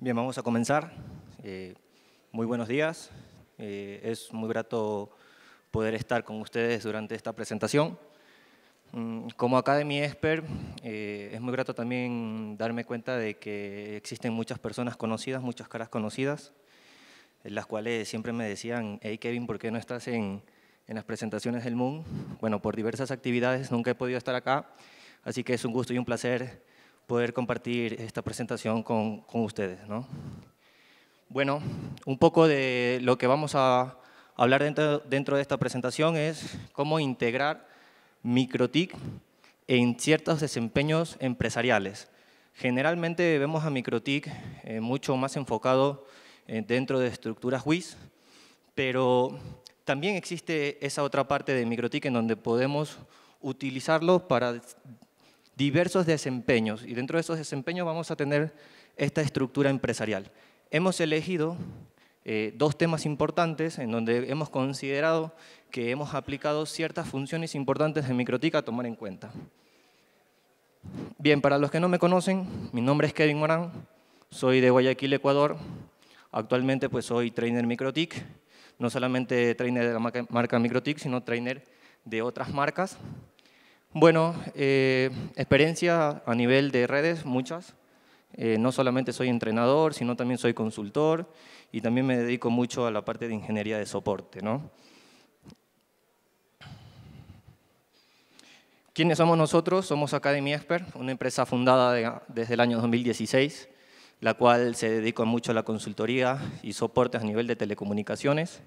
Bien, vamos a comenzar. Eh, muy buenos días. Eh, es muy grato poder estar con ustedes durante esta presentación. Mm, como Academy Expert, eh, es muy grato también darme cuenta de que existen muchas personas conocidas, muchas caras conocidas, las cuales siempre me decían, hey Kevin, ¿por qué no estás en, en las presentaciones del Moon? Bueno, por diversas actividades nunca he podido estar acá, así que es un gusto y un placer poder compartir esta presentación con, ustedes. Bueno, un poco de lo que vamos a hablar dentro, dentro de esta presentación es cómo integrar MicroTIC en ciertos desempeños empresariales. Generalmente vemos a MicroTIC eh, mucho más enfocado eh, dentro de estructuras WIS, pero también existe esa otra parte de MicroTIC en donde podemos utilizarlo para diversos desempeños y dentro de esos desempeños vamos a tener esta estructura empresarial. Hemos elegido eh, dos temas importantes en donde hemos considerado que hemos aplicado ciertas funciones importantes de MicroTic a tomar en cuenta. Bien, para los que no me conocen, mi nombre es Kevin Morán, soy de Guayaquil, Ecuador. Actualmente pues soy trainer Microtic, no solamente trainer de la marca Microtic, sino trainer de otras marcas. Bueno, eh, experiencia a nivel de redes, muchas. Eh, no solamente soy entrenador, sino también soy consultor y también me dedico mucho a la parte de ingeniería de soporte. ¿no? ¿Quiénes somos nosotros? Somos Academy Expert, una empresa fundada desde el año 2016, la cual se dedica mucho a la consultoría y soporte a nivel de telecomunicaciones.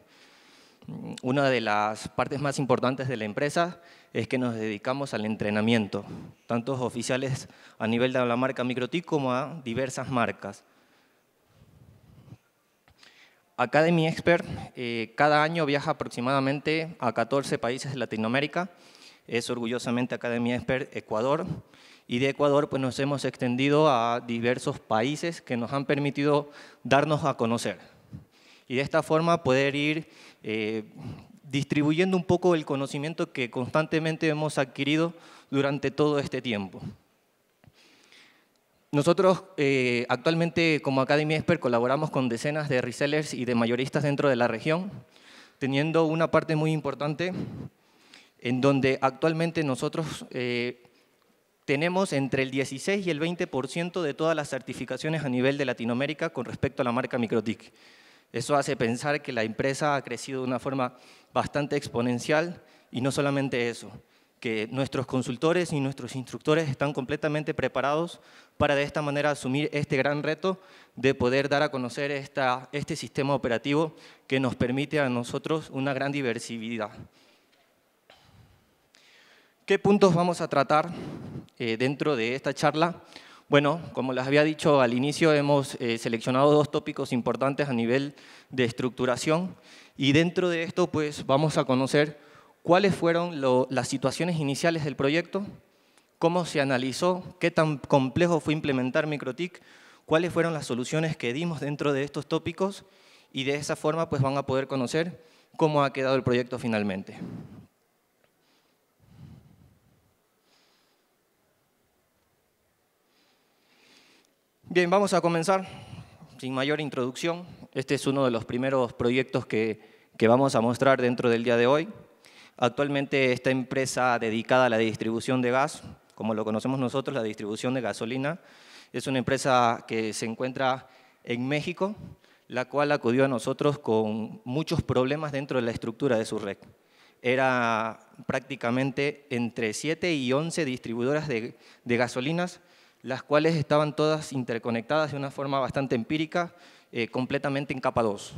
Una de las partes más importantes de la empresa es que nos dedicamos al entrenamiento, tantos oficiales a nivel de la marca Microtic como a diversas marcas. Academy Expert eh, cada año viaja aproximadamente a 14 países de Latinoamérica. Es orgullosamente Academy Expert Ecuador. Y de Ecuador pues, nos hemos extendido a diversos países que nos han permitido darnos a conocer. Y de esta forma poder ir eh, distribuyendo un poco el conocimiento que constantemente hemos adquirido durante todo este tiempo. Nosotros eh, actualmente como Academy Expert colaboramos con decenas de resellers y de mayoristas dentro de la región, teniendo una parte muy importante en donde actualmente nosotros eh, tenemos entre el 16 y el 20% de todas las certificaciones a nivel de Latinoamérica con respecto a la marca MicroTIC. Eso hace pensar que la empresa ha crecido de una forma bastante exponencial y no solamente eso, que nuestros consultores y nuestros instructores están completamente preparados para de esta manera asumir este gran reto de poder dar a conocer este sistema operativo que nos permite a nosotros una gran diversidad. ¿Qué puntos vamos a tratar eh, dentro de esta charla? Bueno, como les había dicho al inicio, hemos eh, seleccionado dos tópicos importantes a nivel de estructuración y dentro de esto, pues vamos a conocer cuáles fueron las situaciones iniciales del proyecto, cómo se analizó, qué tan complejo fue implementar MicroTIC, cuáles fueron las soluciones que dimos dentro de estos tópicos y de esa forma pues van a poder conocer cómo ha quedado el proyecto finalmente. Bien, vamos a comenzar. Sin mayor introducción, este es uno de los primeros proyectos que que vamos a mostrar dentro del día de hoy. Actualmente esta empresa dedicada a la distribución de gas, como lo conocemos nosotros, la distribución de gasolina, es una empresa que se encuentra en México, la cual acudió a nosotros con muchos problemas dentro de la estructura de su red. Era prácticamente entre 7 y 11 distribuidoras de, gasolinas, las cuales estaban todas interconectadas de una forma bastante empírica, eh, completamente en capa 2.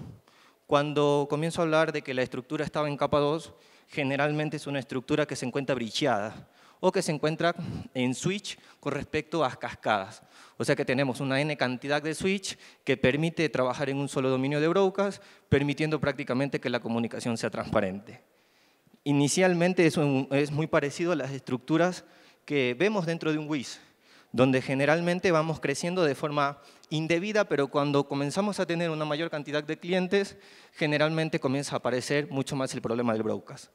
Cuando comienzo a hablar de que la estructura estaba en capa 2, generalmente es una estructura que se encuentra bricheada o que se encuentra en switch con respecto a cascadas. O sea que tenemos una n cantidad de switch que permite trabajar en un solo dominio de brocas, permitiendo prácticamente que la comunicación sea transparente. Inicialmente es, es muy parecido a las estructuras que vemos dentro de un WIS, donde generalmente vamos creciendo de forma indebida, pero cuando comenzamos a tener una mayor cantidad de clientes, generalmente comienza a aparecer mucho más el problema del broadcast.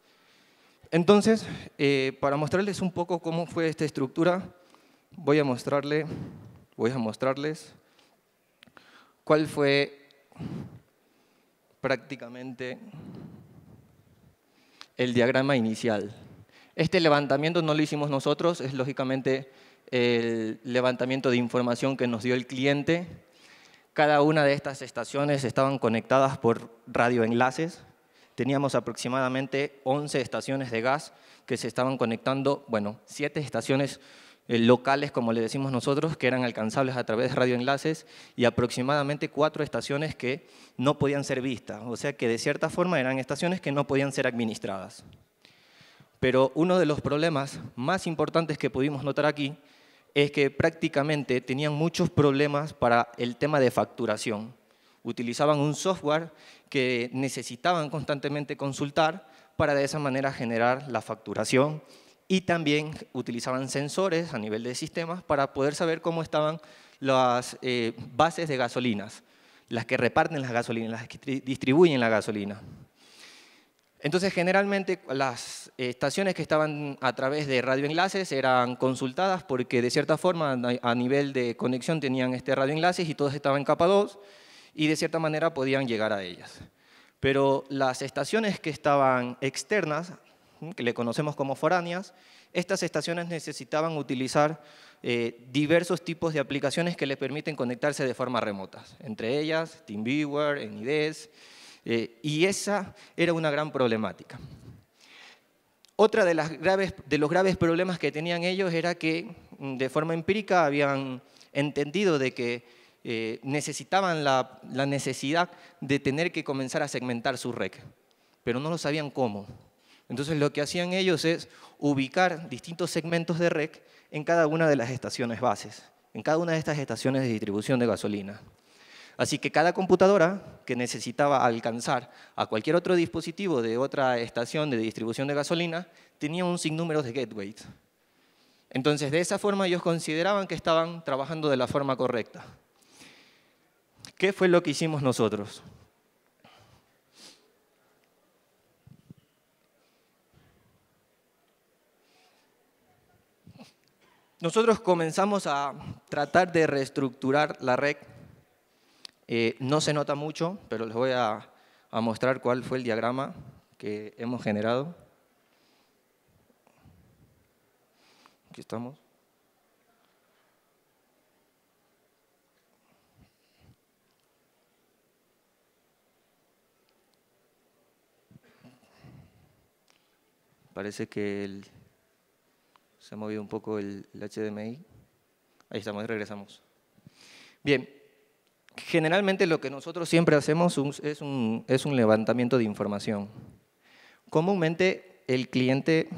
Entonces, eh, para mostrarles un poco cómo fue esta estructura, voy a, mostrarle, voy a mostrarles cuál fue prácticamente el diagrama inicial. Este levantamiento no lo hicimos nosotros, es lógicamente el levantamiento de información que nos dio el cliente. Cada una de estas estaciones estaban conectadas por radioenlaces. Teníamos aproximadamente 11 estaciones de gas que se estaban conectando, bueno, 7 estaciones eh, locales, como le decimos nosotros, que eran alcanzables a través de radioenlaces y aproximadamente cuatro estaciones que no podían ser vistas. O sea que de cierta forma eran estaciones que no podían ser administradas. Pero uno de los problemas más importantes que pudimos notar aquí es que prácticamente tenían muchos problemas para el tema de facturación. Utilizaban un software que necesitaban constantemente consultar para de esa manera generar la facturación y también utilizaban sensores a nivel de sistemas para poder saber cómo estaban las eh, bases de gasolinas, las que reparten las gasolinas, las que distribuyen la gasolina. Entonces, generalmente las estaciones que estaban a través de radioenlaces eran consultadas porque de cierta forma a nivel de conexión tenían este radioenlaces y todos estaban en capa 2 y de cierta manera podían llegar a ellas. Pero las estaciones que estaban externas, que le conocemos como foráneas, estas estaciones necesitaban utilizar eh, diversos tipos de aplicaciones que les permiten conectarse de forma remota, entre ellas TeamViewer, Nides. Eh, y esa era una gran problemática. Otra de, los graves problemas que tenían ellos era que mm, de forma empírica habían entendido de que eh, necesitaban la, necesidad de tener que comenzar a segmentar su REC. pero no lo sabían cómo. Entonces lo que hacían ellos es ubicar distintos segmentos de REC en cada una de las estaciones bases, en cada una de estas estaciones de distribución de gasolina. Así que cada computadora que necesitaba alcanzar a cualquier otro dispositivo de otra estación de distribución de gasolina tenía un sinnúmero de gateways. Entonces, de esa forma ellos consideraban que estaban trabajando de la forma correcta. ¿Qué fue lo que hicimos nosotros? Nosotros comenzamos a tratar de reestructurar la red eh, no se nota mucho, pero les voy a, mostrar cuál fue el diagrama que hemos generado. Aquí estamos. parece que el, se ha movido un poco el, el, HDMI. Ahí estamos, regresamos. Bien, generalmente lo que nosotros siempre hacemos es un, levantamiento de información. Comúnmente el cliente,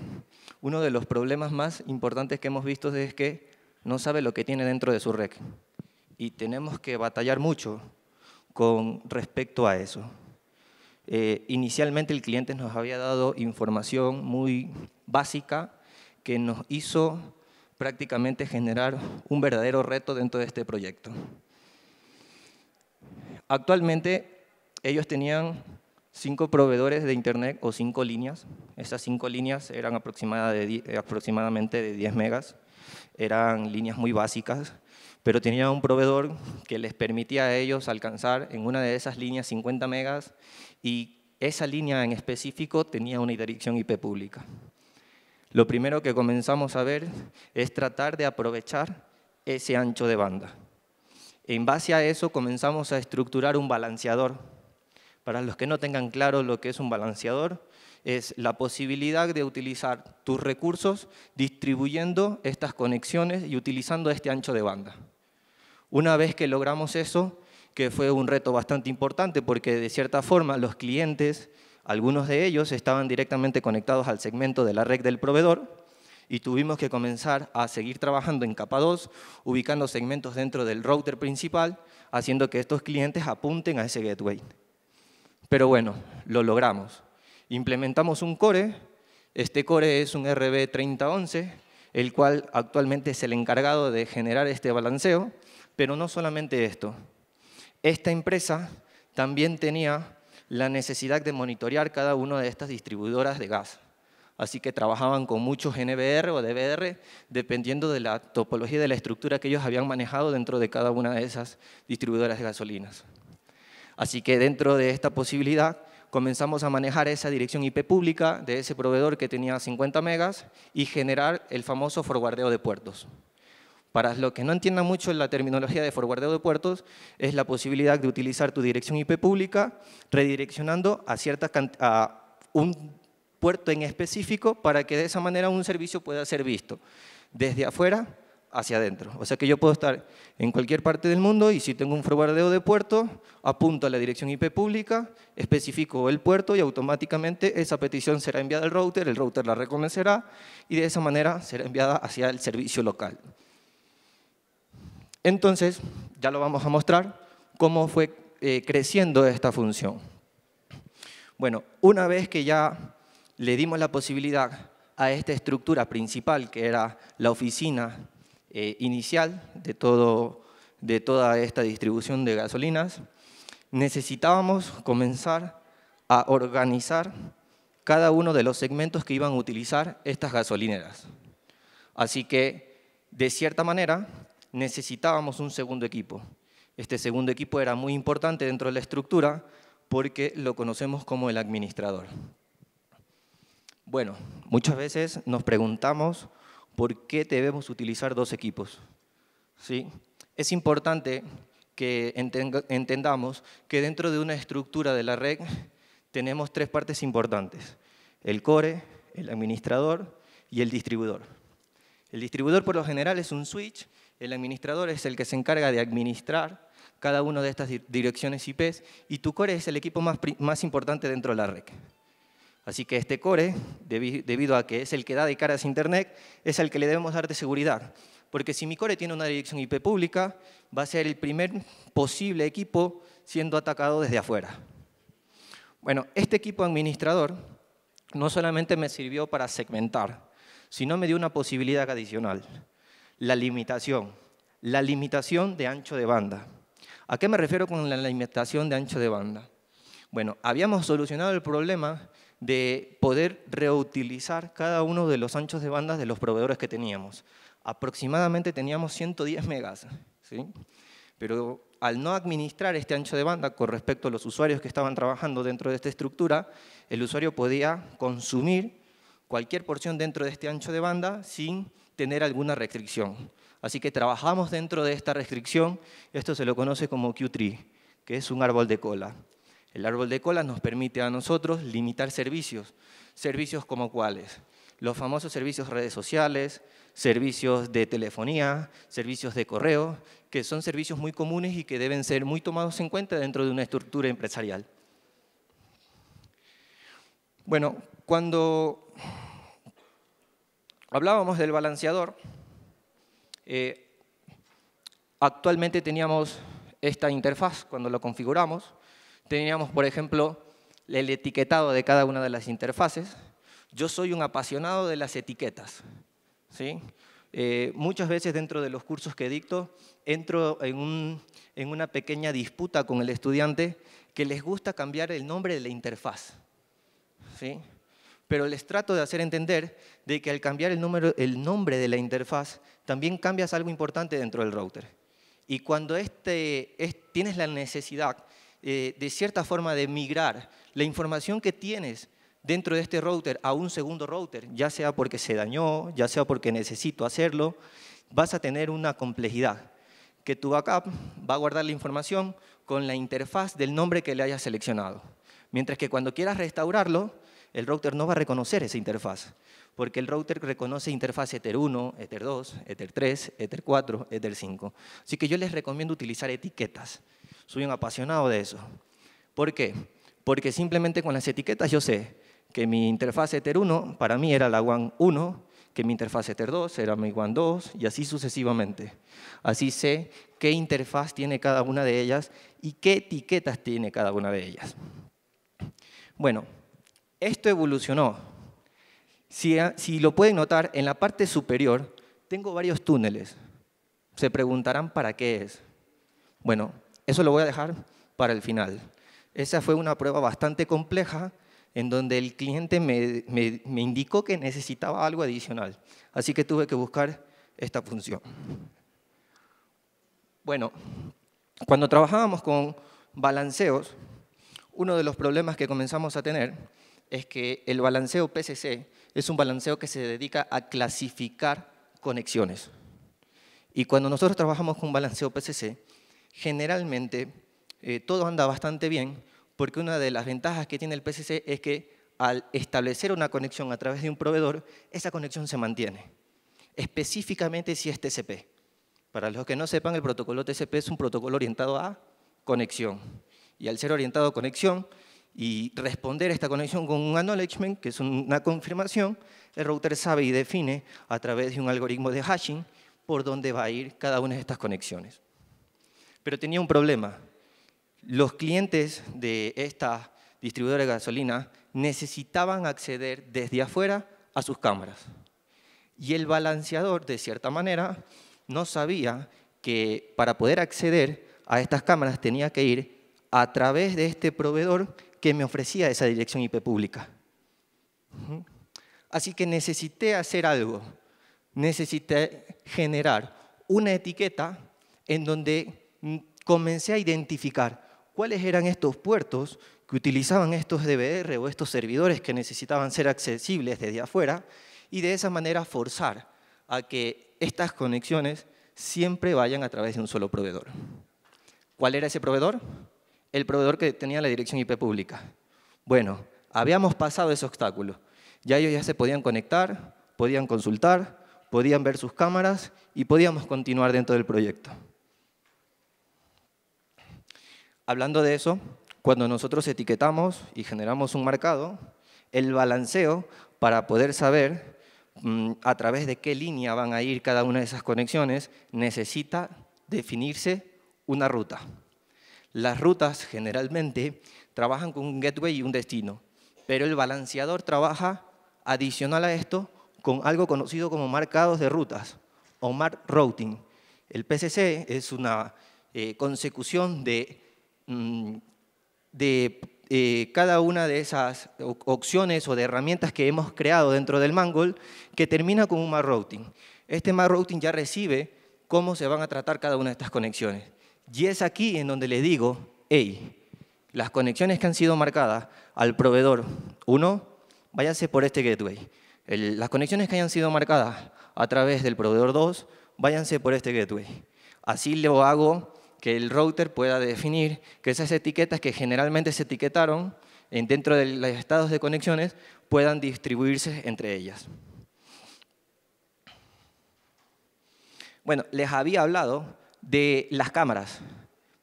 uno de los problemas más importantes que hemos visto es que no sabe lo que tiene dentro de su rec. Y tenemos que batallar mucho con respecto a eso. Eh, inicialmente el cliente nos había dado información muy básica que nos hizo prácticamente generar un verdadero reto dentro de este proyecto. Actualmente ellos tenían cinco proveedores de Internet o cinco líneas. Esas cinco líneas eran aproximada eh, aproximadamente de 10 megas. Eran líneas muy básicas, pero tenían un proveedor que les permitía a ellos alcanzar en una de esas líneas 50 megas y esa línea en específico tenía una dirección IP pública. Lo primero que comenzamos a ver es tratar de aprovechar ese ancho de banda. En base a eso comenzamos a estructurar un balanceador. Para los que no tengan claro lo que es un balanceador, es la posibilidad de utilizar tus recursos distribuyendo estas conexiones y utilizando este ancho de banda. Una vez que logramos eso, que fue un reto bastante importante porque de cierta forma los clientes, algunos de ellos estaban directamente conectados al segmento de la red del proveedor y tuvimos que comenzar a seguir trabajando en capa 2, ubicando segmentos dentro del router principal, haciendo que estos clientes apunten a ese gateway. Pero bueno, lo logramos. Implementamos un core, este core es un RB3011, el cual actualmente es el encargado de generar este balanceo, pero no solamente esto. Esta empresa también tenía la necesidad de monitorear cada una de estas distribuidoras de gas así que trabajaban con muchos NBR o DBR, dependiendo de la topología de la estructura que ellos habían manejado dentro de cada una de esas distribuidoras de gasolinas. Así que dentro de esta posibilidad comenzamos a manejar esa dirección IP pública de ese proveedor que tenía 50 megas y generar el famoso forwardeo de puertos. Para los que no entiendan mucho la terminología de forwardeo de puertos, es la posibilidad de utilizar tu dirección IP pública redireccionando a, ciertas a un puerto en específico para que de esa manera un servicio pueda ser visto desde afuera hacia adentro. O sea que yo puedo estar en cualquier parte del mundo y si tengo un forwardeo de puerto, apunto a la dirección IP pública, especifico el puerto y automáticamente esa petición será enviada al router, el router la reconocerá y de esa manera será enviada hacia el servicio local. Entonces, ya lo vamos a mostrar cómo fue eh, creciendo esta función. Bueno, una vez que ya le dimos la posibilidad a esta estructura principal, que era la oficina eh, inicial de, de toda esta distribución de gasolinas, necesitábamos comenzar a organizar cada uno de los segmentos que iban a utilizar estas gasolineras. Así que, de cierta manera, necesitábamos un segundo equipo. Este segundo equipo era muy importante dentro de la estructura porque lo conocemos como el administrador. Bueno, muchas veces nos preguntamos por qué debemos utilizar dos equipos. ¿Sí? Es importante que entendamos que dentro de una estructura de la red tenemos tres partes importantes, el core, el administrador y el distribuidor. El distribuidor por lo general es un switch, el administrador es el que se encarga de administrar cada una de estas direcciones IP y tu core es el equipo más importante dentro de la red. Así que este core, debido a que es el que da de cara a Internet, es el que le debemos dar de seguridad. Porque si mi core tiene una dirección IP pública, va a ser el primer posible equipo siendo atacado desde afuera. Bueno, este equipo administrador no solamente me sirvió para segmentar, sino me dio una posibilidad adicional, la limitación, la limitación de ancho de banda. ¿A qué me refiero con la limitación de ancho de banda? Bueno, habíamos solucionado el problema de poder reutilizar cada uno de los anchos de bandas de los proveedores que teníamos. Aproximadamente teníamos 110 megas, pero al no administrar este ancho de banda con respecto a los usuarios que estaban trabajando dentro de esta estructura, el usuario podía consumir cualquier porción dentro de este ancho de banda sin tener alguna restricción. Así que trabajamos dentro de esta restricción, esto se lo conoce como Q3, que es un árbol de cola. El árbol de colas nos permite a nosotros limitar servicios, servicios como cuáles, los famosos servicios redes sociales, servicios de telefonía, servicios de correo, que son servicios muy comunes y que deben ser muy tomados en cuenta dentro de una estructura empresarial. Bueno, cuando hablábamos del balanceador, eh, actualmente teníamos esta interfaz cuando lo configuramos, teníamos, por ejemplo, el etiquetado de cada una de las interfaces. Yo soy un apasionado de las etiquetas. ¿sí? Eh, muchas veces dentro de los cursos que dicto, entro en, una pequeña disputa con el estudiante que les gusta cambiar el nombre de la interfaz. ¿sí? Pero les trato de hacer entender de que al cambiar el, número, el nombre de la interfaz, también cambias algo importante dentro del router. Y cuando este, tienes la necesidad eh, de cierta forma de migrar la información que tienes dentro de este router a un segundo router, ya sea porque se dañó, ya sea porque necesito hacerlo, vas a tener una complejidad, que tu backup va a guardar la información con la interfaz del nombre que le hayas seleccionado. Mientras que cuando quieras restaurarlo, el router no va a reconocer esa interfaz, porque el router reconoce interfaz Ether 1, Ether 2, Ether 3, Ether 4, Ether 5. Así que yo les recomiendo utilizar etiquetas. Soy un apasionado de eso. ¿Por qué? Porque simplemente con las etiquetas yo sé que mi interfaz Ether 1 para mí era la WAN 1, que mi interfaz Ether 2 era mi WAN 2 y así sucesivamente. Así sé qué interfaz tiene cada una de ellas y qué etiquetas tiene cada una de ellas. Bueno, esto evolucionó. Si, ah, si lo pueden notar, en la parte superior tengo varios túneles. Se preguntarán para qué es. Bueno, eso lo voy a dejar para el final. Esa fue una prueba bastante compleja en donde el cliente me, indicó que necesitaba algo adicional. Así que tuve que buscar esta función. Bueno, cuando trabajábamos con balanceos, uno de los problemas que comenzamos a tener es que el balanceo PCC es un balanceo que se dedica a clasificar conexiones. Y cuando nosotros trabajamos con balanceo PCC, generalmente eh, todo anda bastante bien, porque una de las ventajas que tiene el PCC es que al establecer una conexión a través de un proveedor, esa conexión se mantiene, específicamente si es TCP. Para los que no sepan, el protocolo TCP es un protocolo orientado a conexión. Y al ser orientado a conexión y responder a esta conexión con un acknowledgement, que es una confirmación, el router sabe y define a través de un algoritmo de hashing por dónde va a ir cada una de estas conexiones. Pero tenía un problema. Los clientes de esta distribuidora de gasolina necesitaban acceder desde afuera a sus cámaras. Y el balanceador, de cierta manera, no sabía que para poder acceder a estas cámaras tenía que ir a través de este proveedor que me ofrecía esa dirección IP pública. Así que necesité hacer algo, necesité generar una etiqueta en donde Mm, comencé a identificar cuáles eran estos puertos que utilizaban estos DVR o estos servidores que necesitaban ser accesibles desde afuera y de esa manera forzar a que estas conexiones siempre vayan a través de un solo proveedor. ¿Cuál era ese proveedor? El proveedor que tenía la dirección IP pública. Bueno, habíamos pasado ese obstáculo. Ya ellos ya se podían conectar, podían consultar, podían ver sus cámaras y podíamos continuar dentro del proyecto. Hablando de eso, cuando nosotros etiquetamos y generamos un marcado, el balanceo para poder saber mm, a través de qué línea van a ir cada una de esas conexiones necesita definirse una ruta. Las rutas generalmente trabajan con un gateway y un destino, pero el balanceador trabaja adicional a esto con algo conocido como marcados de rutas o mark routing. El PCC es una eh, consecución de Mm, de eh, cada una de esas opciones o de herramientas que hemos creado dentro del Mangol, que termina con un map routing. Este map routing ya recibe cómo se van a tratar cada una de estas conexiones. Y es aquí en donde le digo, hey, las conexiones que han sido marcadas al proveedor 1, váyanse por este gateway. las conexiones que hayan sido marcadas a través del proveedor 2, váyanse por este gateway. Así lo hago que el router pueda definir que esas etiquetas que generalmente se etiquetaron dentro de los estados de conexiones puedan distribuirse entre ellas. Bueno, les había hablado de las cámaras.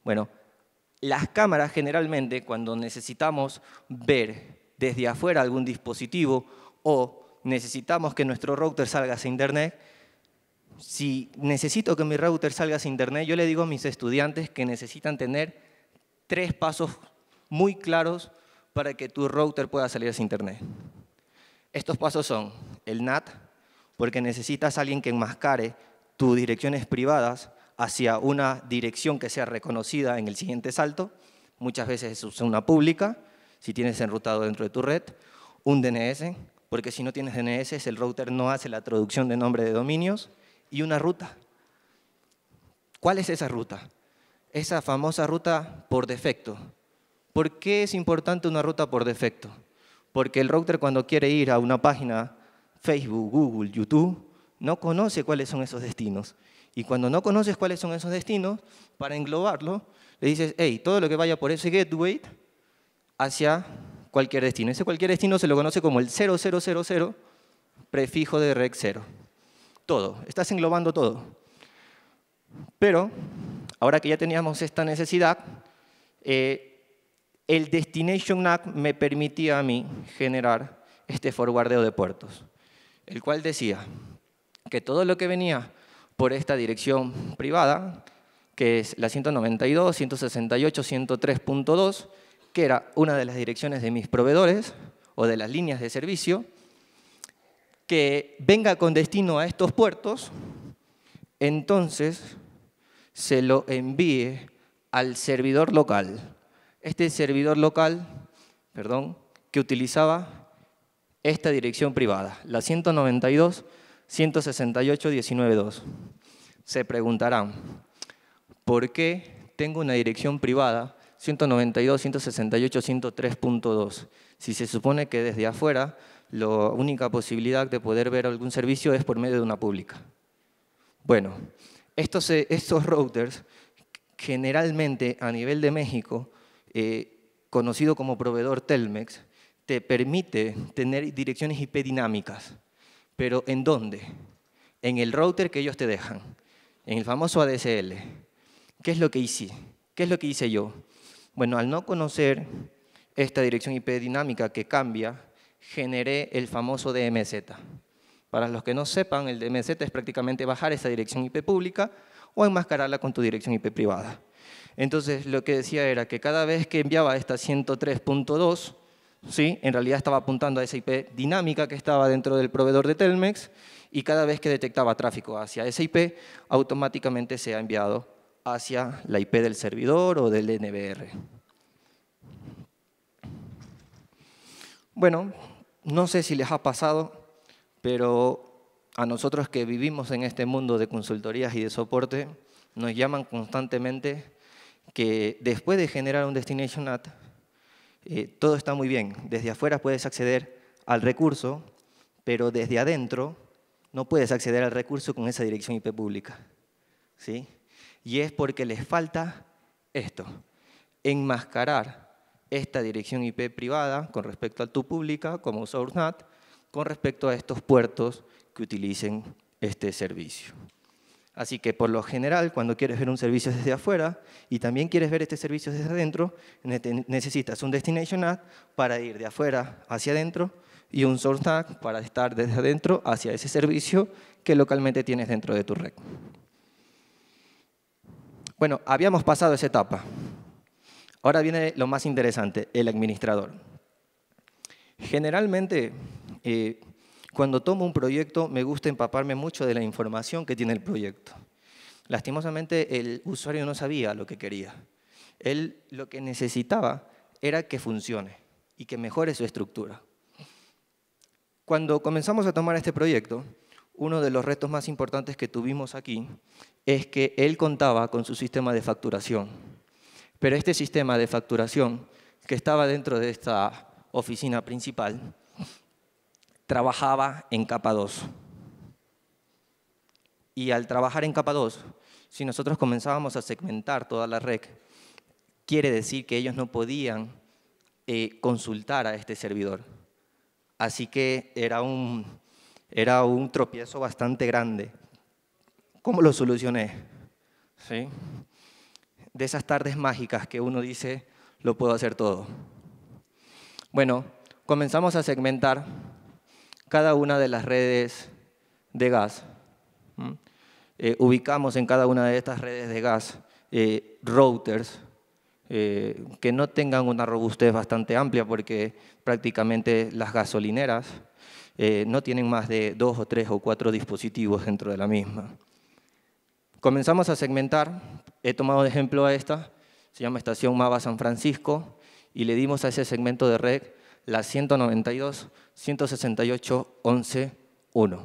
Bueno, las cámaras generalmente cuando necesitamos ver desde afuera algún dispositivo o necesitamos que nuestro router salga hacia internet, si necesito que mi router salga sin Internet, yo le digo a mis estudiantes que necesitan tener tres pasos muy claros para que tu router pueda salir sin Internet. Estos pasos son el NAT, porque necesitas alguien que enmascare tus direcciones privadas hacia una dirección que sea reconocida en el siguiente salto. Muchas veces es una pública, si tienes enrutado dentro de tu red. Un DNS, porque si no tienes DNS, el router no hace la traducción de nombre de dominios y una ruta. ¿Cuál es esa ruta? Esa famosa ruta por defecto. ¿Por qué es importante una ruta por defecto? Porque el router cuando quiere ir a una página, Facebook, Google, YouTube, no conoce cuáles son esos destinos. Y cuando no conoces cuáles son esos destinos, para englobarlo, le dices, hey, todo lo que vaya por ese gateway hacia cualquier destino. Ese cualquier destino se lo conoce como el 0000 prefijo de rec 0 todo, estás englobando todo. Pero, ahora que ya teníamos esta necesidad, eh, el Destination NAC me permitía a mí generar este forwardeo de puertos, el cual decía que todo lo que venía por esta dirección privada, que es la 192, 168, 103.2, que era una de las direcciones de mis proveedores o de las líneas de servicio, que venga con destino a estos puertos, entonces se lo envíe al servidor local. Este servidor local, perdón, que utilizaba esta dirección privada, la 192 168 192 Se preguntarán, ¿por qué tengo una dirección privada 192, 168, 103.2. Si se supone que desde afuera la única posibilidad de poder ver algún servicio es por medio de una pública. Bueno, estos, eh, routers generalmente a nivel de México, eh, conocido como proveedor Telmex, te permite tener direcciones IP dinámicas. ¿Pero en dónde? En el router que ellos te dejan, en el famoso ADSL. ¿Qué es lo que hice? ¿Qué es lo que hice yo? Bueno, al no conocer esta dirección IP dinámica que cambia, generé el famoso DMZ. Para los que no sepan, el DMZ es prácticamente bajar esa dirección IP pública o enmascararla con tu dirección IP privada. Entonces, lo que decía era que cada vez que enviaba esta 103.2, ¿sí? en realidad estaba apuntando a esa IP dinámica que estaba dentro del proveedor de Telmex y cada vez que detectaba tráfico hacia esa IP, automáticamente se ha enviado hacia la IP del servidor o del NBR. Bueno, no sé si les ha pasado, pero a nosotros que vivimos en este mundo de consultorías y de soporte, nos llaman constantemente que después de generar un Destination NAT eh, todo está muy bien. Desde afuera puedes acceder al recurso, pero desde adentro no puedes acceder al recurso con esa dirección IP pública. ¿Sí? Y es porque les falta esto, enmascarar esta dirección IP privada con respecto a tu pública como NAT, con respecto a estos puertos que utilicen este servicio. Así que por lo general, cuando quieres ver un servicio desde afuera y también quieres ver este servicio desde adentro, necesitas un Destination NAT para ir de afuera hacia adentro y un Source NAT para estar desde adentro hacia ese servicio que localmente tienes dentro de tu red. Bueno, habíamos pasado esa etapa. Ahora viene lo más interesante, el administrador. Generalmente, eh, cuando tomo un proyecto, me gusta empaparme mucho de la información que tiene el proyecto. Lastimosamente, el usuario no sabía lo que quería. Él lo que necesitaba era que funcione y que mejore su estructura. Cuando comenzamos a tomar este proyecto, uno de los retos más importantes que tuvimos aquí es que él contaba con su sistema de facturación. Pero este sistema de facturación que estaba dentro de esta oficina principal trabajaba en capa 2. Y al trabajar en capa 2, si nosotros comenzábamos a segmentar toda la red, quiere decir que ellos no podían eh, consultar a este servidor. Así que era era un tropiezo bastante grande ¿Cómo lo solucioné? ¿Sí? De esas tardes mágicas que uno dice, lo puedo hacer todo. Bueno, comenzamos a segmentar cada una de las redes de gas. Eh, ubicamos en cada una de estas redes de gas eh, routers eh, que no tengan una robustez bastante amplia porque prácticamente las gasolineras no tienen más de dos o tres o cuatro dispositivos dentro de la misma. Comenzamos a segmentar, he tomado de ejemplo a esta, se llama Estación Mava San Francisco, y le dimos a ese segmento de red la 192, 168, 11, 1.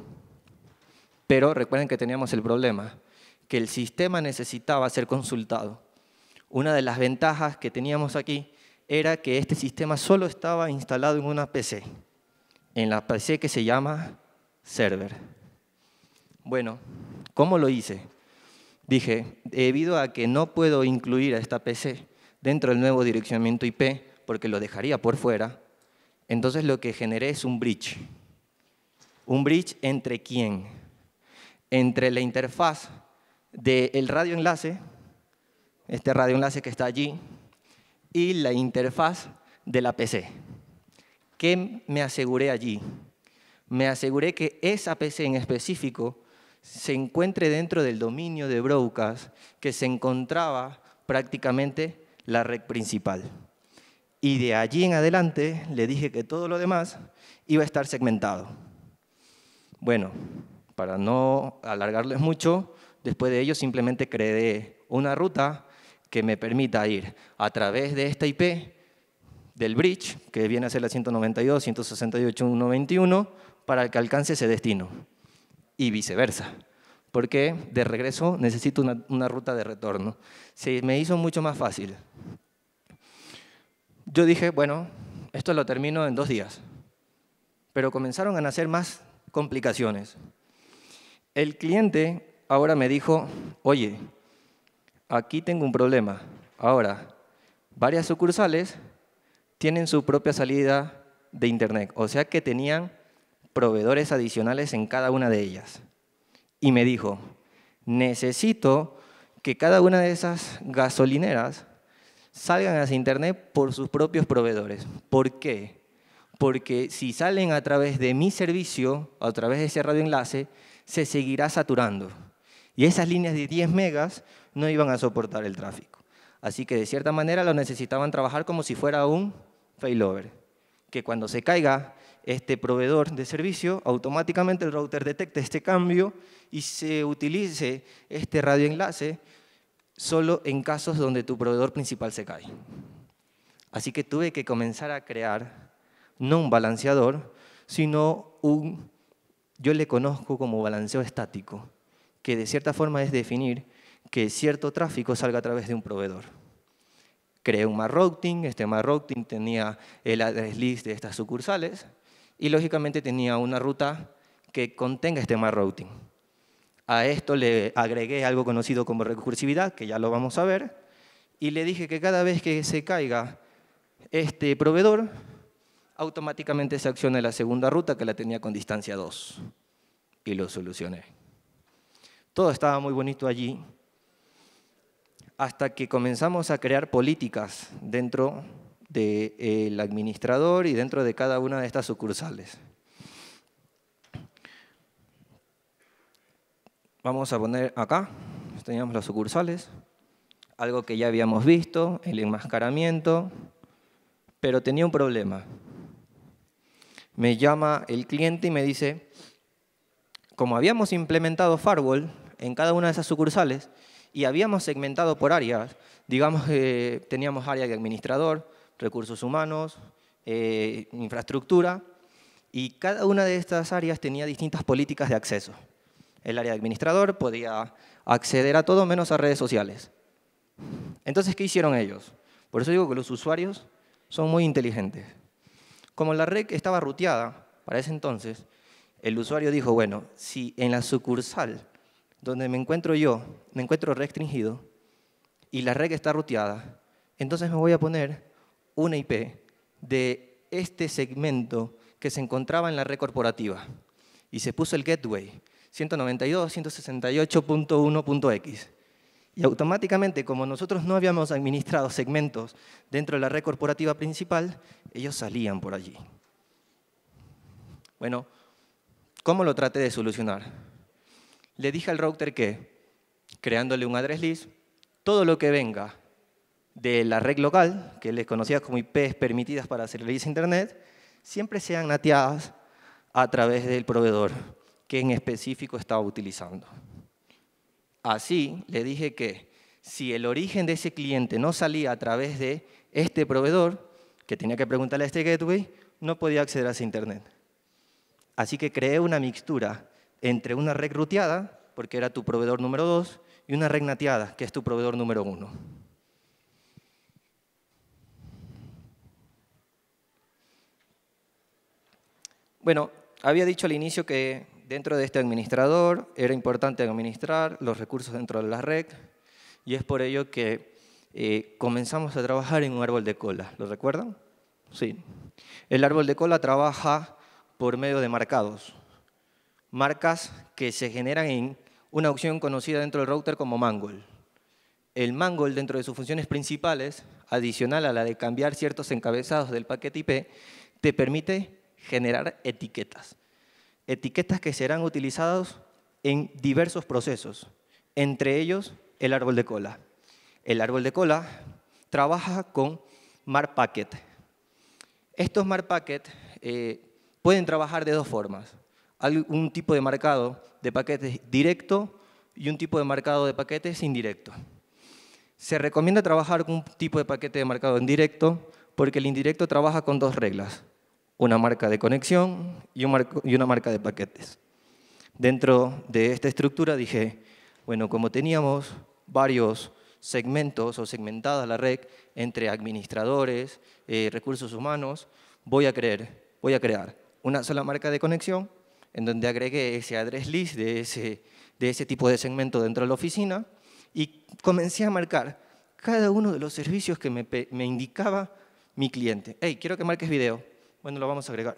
Pero recuerden que teníamos el problema, que el sistema necesitaba ser consultado. Una de las ventajas que teníamos aquí era que este sistema solo estaba instalado en una PC, en la PC que se llama server. Bueno, ¿cómo lo hice? Dije, debido a que no puedo incluir a esta PC dentro del nuevo direccionamiento IP, porque lo dejaría por fuera, entonces lo que generé es un bridge. ¿Un bridge entre quién? Entre la interfaz del radioenlace, este radioenlace que está allí, y la interfaz de la PC. ¿Qué me aseguré allí? Me aseguré que esa PC en específico se encuentre dentro del dominio de Brocas que se encontraba prácticamente la red principal. Y de allí en adelante le dije que todo lo demás iba a estar segmentado. Bueno, para no alargarles mucho, después de ello simplemente creé una ruta que me permita ir a través de esta IP del bridge, que viene a ser la 192.168.1.21, para que alcance ese destino y viceversa, porque de regreso necesito una, ruta de retorno. Se me hizo mucho más fácil. Yo dije, bueno, esto lo termino en dos días, pero comenzaron a nacer más complicaciones. El cliente ahora me dijo, oye, aquí tengo un problema. Ahora, varias sucursales tienen su propia salida de Internet, o sea que tenían proveedores adicionales en cada una de ellas. Y me dijo, necesito que cada una de esas gasolineras salgan hacia Internet por sus propios proveedores. ¿Por qué? Porque si salen a través de mi servicio, a través de ese radioenlace, se seguirá saturando. Y esas líneas de 10 megas no iban a soportar el tráfico. Así que de cierta manera lo necesitaban trabajar como si fuera un failover. Que cuando se caiga este proveedor de servicio, automáticamente el router detecta este cambio y se utilice este radioenlace solo en casos donde tu proveedor principal se cae. Así que tuve que comenzar a crear no un balanceador, sino un, yo le conozco como balanceo estático, que de cierta forma es definir que cierto tráfico salga a través de un proveedor. Creé un MyRouting, routing, este más routing tenía el address list de estas sucursales, y lógicamente tenía una ruta que contenga este más routing. A esto le agregué algo conocido como recursividad, que ya lo vamos a ver, y le dije que cada vez que se caiga este proveedor, automáticamente se acciona la segunda ruta que la tenía con distancia 2. Y lo solucioné. Todo estaba muy bonito allí, hasta que comenzamos a crear políticas dentro del eh, administrador y dentro de cada una de estas sucursales. Vamos a poner acá, teníamos las sucursales, algo que ya habíamos visto, el enmascaramiento, pero tenía un problema. Me llama el cliente y me dice, como habíamos implementado firewall en cada una de esas sucursales y habíamos segmentado por áreas, digamos que teníamos área de administrador, recursos humanos, eh, infraestructura, y cada una de estas áreas tenía distintas políticas de acceso. El área de administrador podía acceder a todo menos a redes sociales. Entonces, ¿qué hicieron ellos? Por eso digo que los usuarios son muy inteligentes. Como la red estaba ruteada para ese entonces, el usuario dijo, bueno, si en la sucursal donde me encuentro yo, me encuentro restringido y la red está ruteada, entonces me voy a poner una IP de este segmento que se encontraba en la red corporativa y se puso el gateway 192.168.1.x. Y automáticamente, como nosotros no habíamos administrado segmentos dentro de la red corporativa principal, ellos salían por allí. Bueno, ¿cómo lo traté de solucionar? Le dije al router que, creándole un address list, todo lo que venga de la red local, que les conocía como IPs permitidas para servicios a Internet, siempre sean nateadas a través del proveedor que en específico estaba utilizando. Así, le dije que si el origen de ese cliente no salía a través de este proveedor, que tenía que preguntarle a este gateway, no podía acceder a ese Internet. Así que creé una mixtura entre una red ruteada, porque era tu proveedor número 2, y una red nateada, que es tu proveedor número 1. Bueno, había dicho al inicio que dentro de este administrador era importante administrar los recursos dentro de la red y es por ello que eh, comenzamos a trabajar en un árbol de cola. ¿Lo recuerdan? Sí. El árbol de cola trabaja por medio de marcados. Marcas que se generan en una opción conocida dentro del router como mangol. El mangol, dentro de sus funciones principales, adicional a la de cambiar ciertos encabezados del paquete IP, te permite generar etiquetas. Etiquetas que serán utilizadas en diversos procesos, entre ellos el árbol de cola. El árbol de cola trabaja con marpacket. Packet. Estos Smart Packet eh, pueden trabajar de dos formas. Un tipo de marcado de paquetes directo y un tipo de marcado de paquetes indirecto. Se recomienda trabajar con un tipo de paquete de marcado indirecto porque el indirecto trabaja con dos reglas una marca de conexión y, una marca de paquetes. Dentro de esta estructura dije, bueno, como teníamos varios segmentos o segmentada la red entre administradores, eh, recursos humanos, voy a, crear una sola marca de conexión en donde agregué ese address list de ese, tipo de segmento dentro de la oficina y comencé a marcar cada uno de los servicios que me, me indicaba mi cliente. Hey, quiero que marques video bueno, lo vamos a agregar.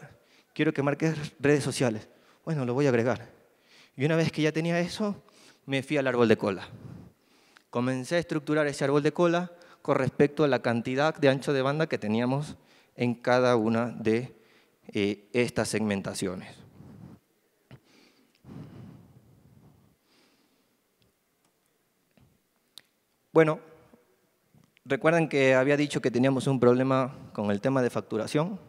Quiero que marques redes sociales. Bueno, lo voy a agregar. Y una vez que ya tenía eso, me fui al árbol de cola. Comencé a estructurar ese árbol de cola con respecto a la cantidad de ancho de banda que teníamos en cada una de eh, estas segmentaciones. Bueno, recuerden que había dicho que teníamos un problema con el tema de facturación.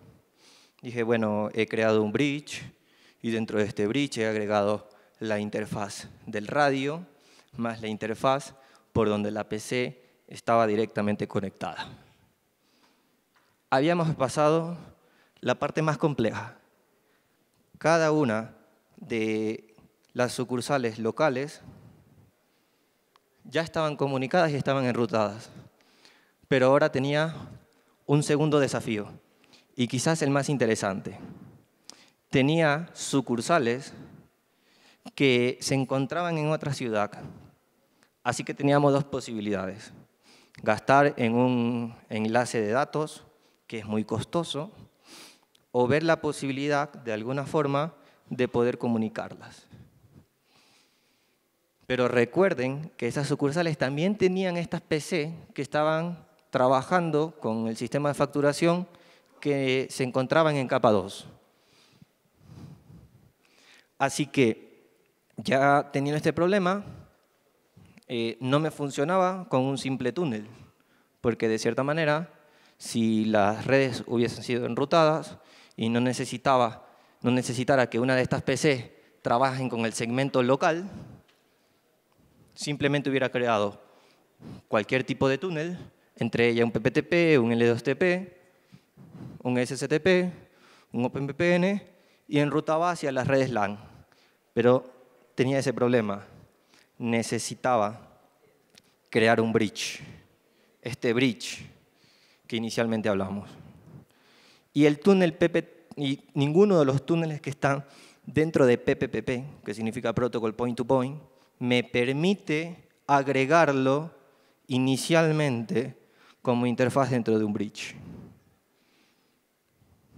Dije, bueno, he creado un bridge y dentro de este bridge he agregado la interfaz del radio más la interfaz por donde la PC estaba directamente conectada. Habíamos pasado la parte más compleja. Cada una de las sucursales locales ya estaban comunicadas y estaban enrutadas. Pero ahora tenía un segundo desafío, y quizás el más interesante. Tenía sucursales que se encontraban en otra ciudad, así que teníamos dos posibilidades. Gastar en un enlace de datos, que es muy costoso, o ver la posibilidad, de alguna forma, de poder comunicarlas. Pero recuerden que esas sucursales también tenían estas PC que estaban trabajando con el sistema de facturación que se encontraban en capa 2. Así que ya teniendo este problema, eh, no me funcionaba con un simple túnel, porque de cierta manera, si las redes hubiesen sido enrutadas y no, necesitaba, no necesitara que una de estas PC trabajen con el segmento local, simplemente hubiera creado cualquier tipo de túnel, entre ella un PPTP, un L2TP, un SSTP, un OpenVPN y enrutaba hacia las redes LAN. Pero tenía ese problema. Necesitaba crear un bridge. Este bridge que inicialmente hablamos. Y el túnel y ninguno de los túneles que están dentro de PPPP, que significa Protocol Point to Point, me permite agregarlo inicialmente como interfaz dentro de un bridge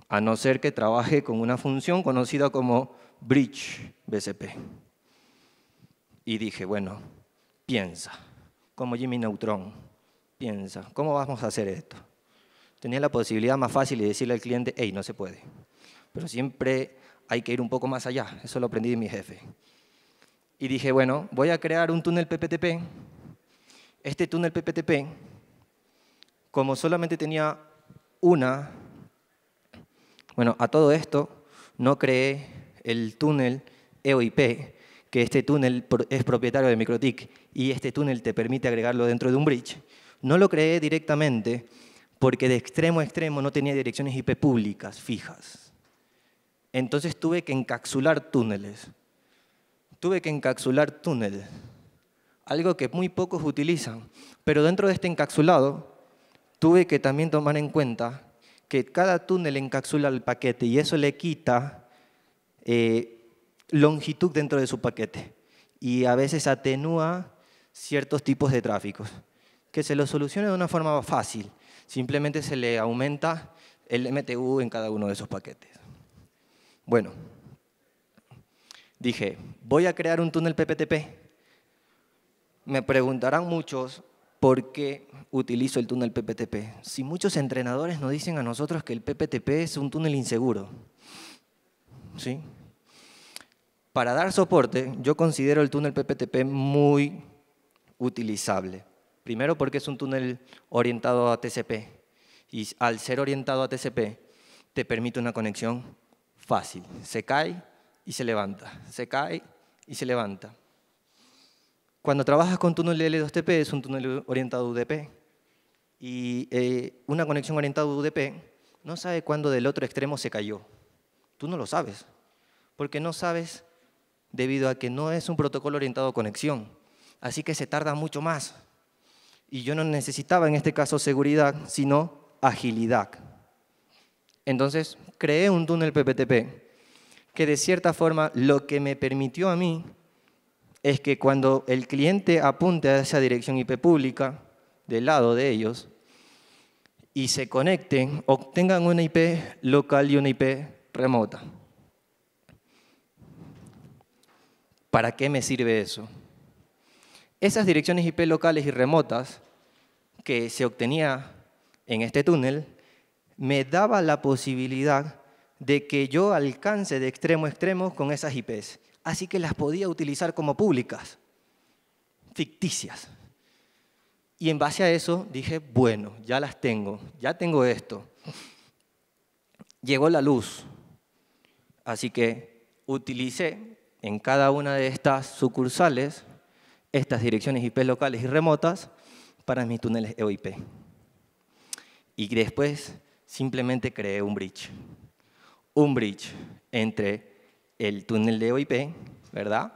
a no ser que trabaje con una función conocida como bridge BCP. Y dije, bueno, piensa, como Jimmy Neutron, piensa, ¿cómo vamos a hacer esto? Tenía la posibilidad más fácil de decirle al cliente, hey, no se puede. Pero siempre hay que ir un poco más allá, eso lo aprendí de mi jefe. Y dije, bueno, voy a crear un túnel PPTP. Este túnel PPTP, como solamente tenía una bueno, a todo esto no creé el túnel EOIP, que este túnel es propietario de MikroTik y este túnel te permite agregarlo dentro de un bridge. No lo creé directamente porque de extremo a extremo no tenía direcciones IP públicas fijas. Entonces tuve que encapsular túneles. Tuve que encapsular túneles. Algo que muy pocos utilizan. Pero dentro de este encapsulado tuve que también tomar en cuenta que cada túnel encapsula el paquete y eso le quita eh, longitud dentro de su paquete y a veces atenúa ciertos tipos de tráficos. Que se lo solucione de una forma fácil, simplemente se le aumenta el MTU en cada uno de esos paquetes. Bueno, dije, voy a crear un túnel PPTP. Me preguntarán muchos, ¿por qué utilizo el túnel PPTP? Si muchos entrenadores nos dicen a nosotros que el PPTP es un túnel inseguro, ¿sí? Para dar soporte, yo considero el túnel PPTP muy utilizable. Primero porque es un túnel orientado a TCP y al ser orientado a TCP te permite una conexión fácil. Se cae y se levanta, se cae y se levanta. Cuando trabajas con túnel L2TP es un túnel orientado UDP y eh, una conexión orientada UDP no sabe cuándo del otro extremo se cayó. Tú no lo sabes, porque no sabes debido a que no es un protocolo orientado a conexión. Así que se tarda mucho más. Y yo no necesitaba en este caso seguridad, sino agilidad. Entonces creé un túnel PPTP que de cierta forma lo que me permitió a mí es que cuando el cliente apunte a esa dirección IP pública, del lado de ellos, y se conecten, obtengan una IP local y una IP remota. ¿Para qué me sirve eso? Esas direcciones IP locales y remotas que se obtenía en este túnel me daba la posibilidad de que yo alcance de extremo a extremo con esas IPs así que las podía utilizar como públicas, ficticias. Y en base a eso dije, bueno, ya las tengo, ya tengo esto. Llegó la luz, así que utilicé en cada una de estas sucursales estas direcciones IP locales y remotas para mis túneles EOIP. Y después simplemente creé un bridge. Un bridge entre el túnel de OIP, ¿verdad?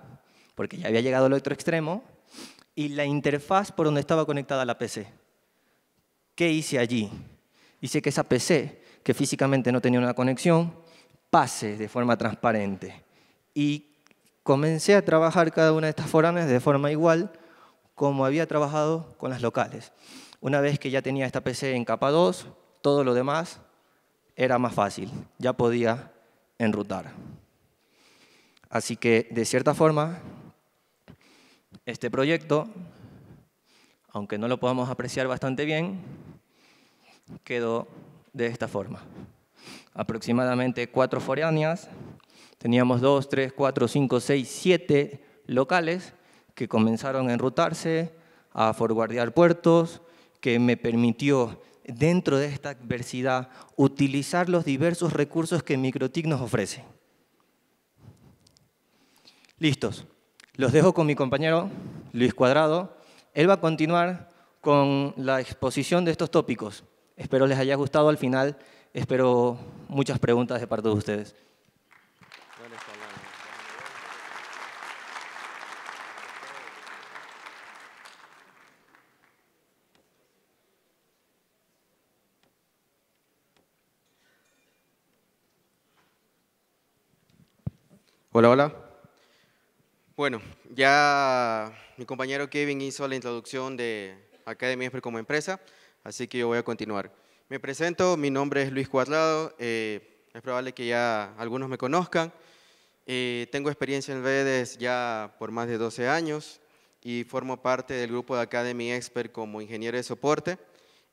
Porque ya había llegado al otro extremo, y la interfaz por donde estaba conectada la PC. ¿Qué hice allí? Hice que esa PC, que físicamente no tenía una conexión, pase de forma transparente. Y comencé a trabajar cada una de estas foranas de forma igual como había trabajado con las locales. Una vez que ya tenía esta PC en capa 2, todo lo demás era más fácil, ya podía enrutar. Así que, de cierta forma, este proyecto, aunque no lo podamos apreciar bastante bien, quedó de esta forma. Aproximadamente cuatro foráneas, teníamos dos, tres, cuatro, cinco, seis, siete locales que comenzaron a enrutarse, a forguardear puertos, que me permitió, dentro de esta adversidad, utilizar los diversos recursos que Microtic nos ofrece. Listos. Los dejo con mi compañero Luis Cuadrado. Él va a continuar con la exposición de estos tópicos. Espero les haya gustado al final. Espero muchas preguntas de parte de ustedes. Hola, hola. Bueno, ya mi compañero Kevin hizo la introducción de Academy Expert como empresa, así que yo voy a continuar. Me presento, mi nombre es Luis Cuadrado, eh, es probable que ya algunos me conozcan. Eh, tengo experiencia en redes ya por más de 12 años y formo parte del grupo de Academy Expert como ingeniero de soporte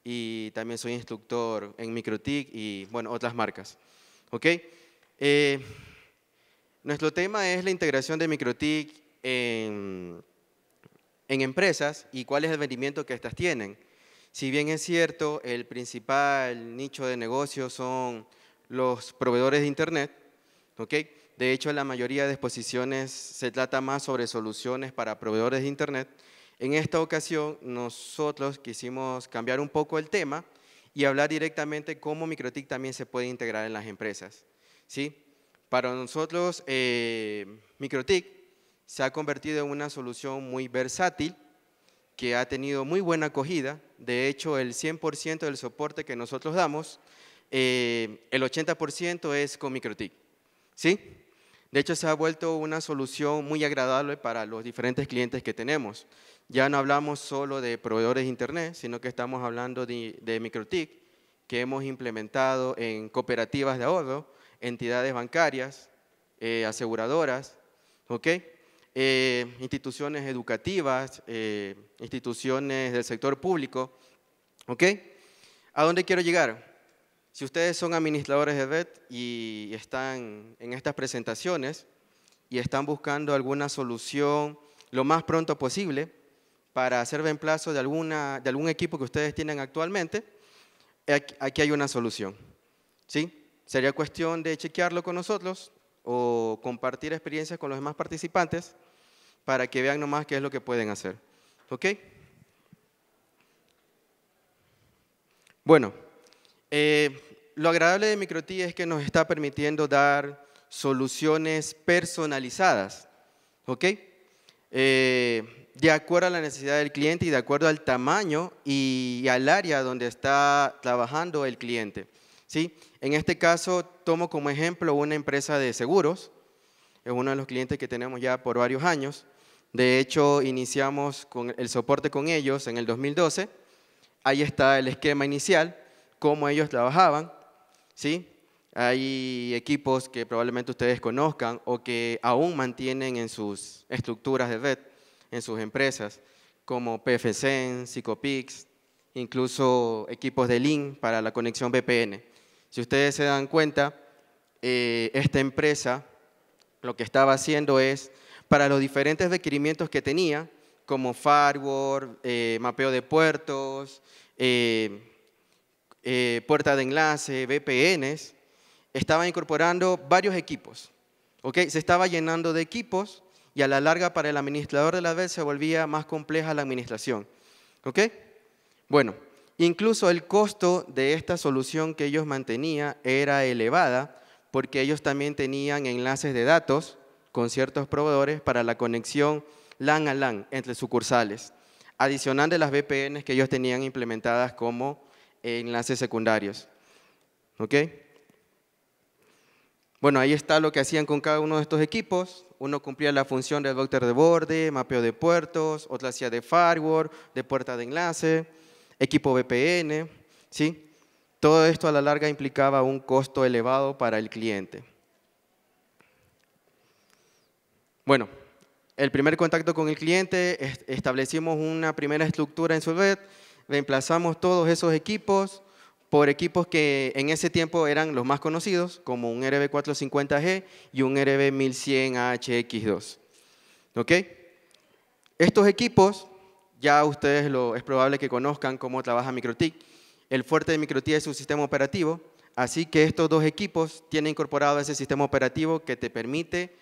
y también soy instructor en MicroTIC y bueno, otras marcas. ¿Ok? Eh, nuestro tema es la integración de MicroTIC en, empresas y cuál es el rendimiento que estas tienen. Si bien es cierto, el principal nicho de negocio son los proveedores de Internet, De hecho, la mayoría de exposiciones se trata más sobre soluciones para proveedores de Internet. En esta ocasión, nosotros quisimos cambiar un poco el tema y hablar directamente cómo MicroTIC también se puede integrar en las empresas. ¿sí? Para nosotros, eh, MicroTIC se ha convertido en una solución muy versátil que ha tenido muy buena acogida. De hecho, el 100% del soporte que nosotros damos, eh, el 80% es con MicroTIC. ¿sí? De hecho, se ha vuelto una solución muy agradable para los diferentes clientes que tenemos. Ya no hablamos solo de proveedores de Internet, sino que estamos hablando de, de MicroTIC, que hemos implementado en cooperativas de ahorro, entidades bancarias, eh, aseguradoras, ¿okay? Eh, instituciones educativas, eh, instituciones del sector público. ¿okay? ¿A dónde quiero llegar? Si ustedes son administradores de red y están en estas presentaciones y están buscando alguna solución lo más pronto posible para hacer reemplazo de, alguna, de algún equipo que ustedes tienen actualmente, aquí hay una solución. ¿sí? Sería cuestión de chequearlo con nosotros o compartir experiencias con los demás participantes para que vean nomás qué es lo que pueden hacer. ¿Ok? Bueno, eh, lo agradable de MicroT es que nos está permitiendo dar soluciones personalizadas, ¿ok? Eh, de acuerdo a la necesidad del cliente y de acuerdo al tamaño y al área donde está trabajando el cliente. ¿sí? En este caso, tomo como ejemplo una empresa de seguros, es uno de los clientes que tenemos ya por varios años. De hecho, iniciamos con el soporte con ellos en el 2012. Ahí está el esquema inicial, cómo ellos trabajaban, ¿sí? Hay equipos que probablemente ustedes conozcan o que aún mantienen en sus estructuras de red, en sus empresas, como PFC, Psicopix, incluso equipos de Link para la conexión VPN. Si ustedes se dan cuenta, eh, esta empresa lo que estaba haciendo es, para los diferentes requerimientos que tenía, como firewall, eh, mapeo de puertos, eh, puerta de enlace, VPNs, estaba incorporando varios equipos. Se estaba llenando de equipos y a la larga para el administrador de la red se volvía más compleja la administración. ¿okay? Bueno, Incluso el costo de esta solución que ellos mantenían era elevada porque ellos también tenían enlaces de datos con ciertos proveedores para la conexión LAN a LAN entre sucursales, adicional de las VPNs que ellos tenían implementadas como enlaces secundarios. Bueno, ahí está lo que hacían con cada uno de estos equipos. Uno cumplía la función de router de borde, mapeo de puertos, otro hacía de firewall, de puerta de enlace, equipo VPN, ¿sí? Todo esto a la larga implicaba un costo elevado para el cliente. Bueno, el primer contacto con el cliente, establecimos una primera estructura en red, reemplazamos todos esos equipos por equipos que en ese tiempo eran los más conocidos, como un RB450G y un rb 1100 hx ¿Ok? Estos equipos ya ustedes lo, es probable que conozcan cómo trabaja MikroTik. El fuerte de MikroTik es su sistema operativo, así que estos dos equipos tienen incorporado ese sistema operativo que te permite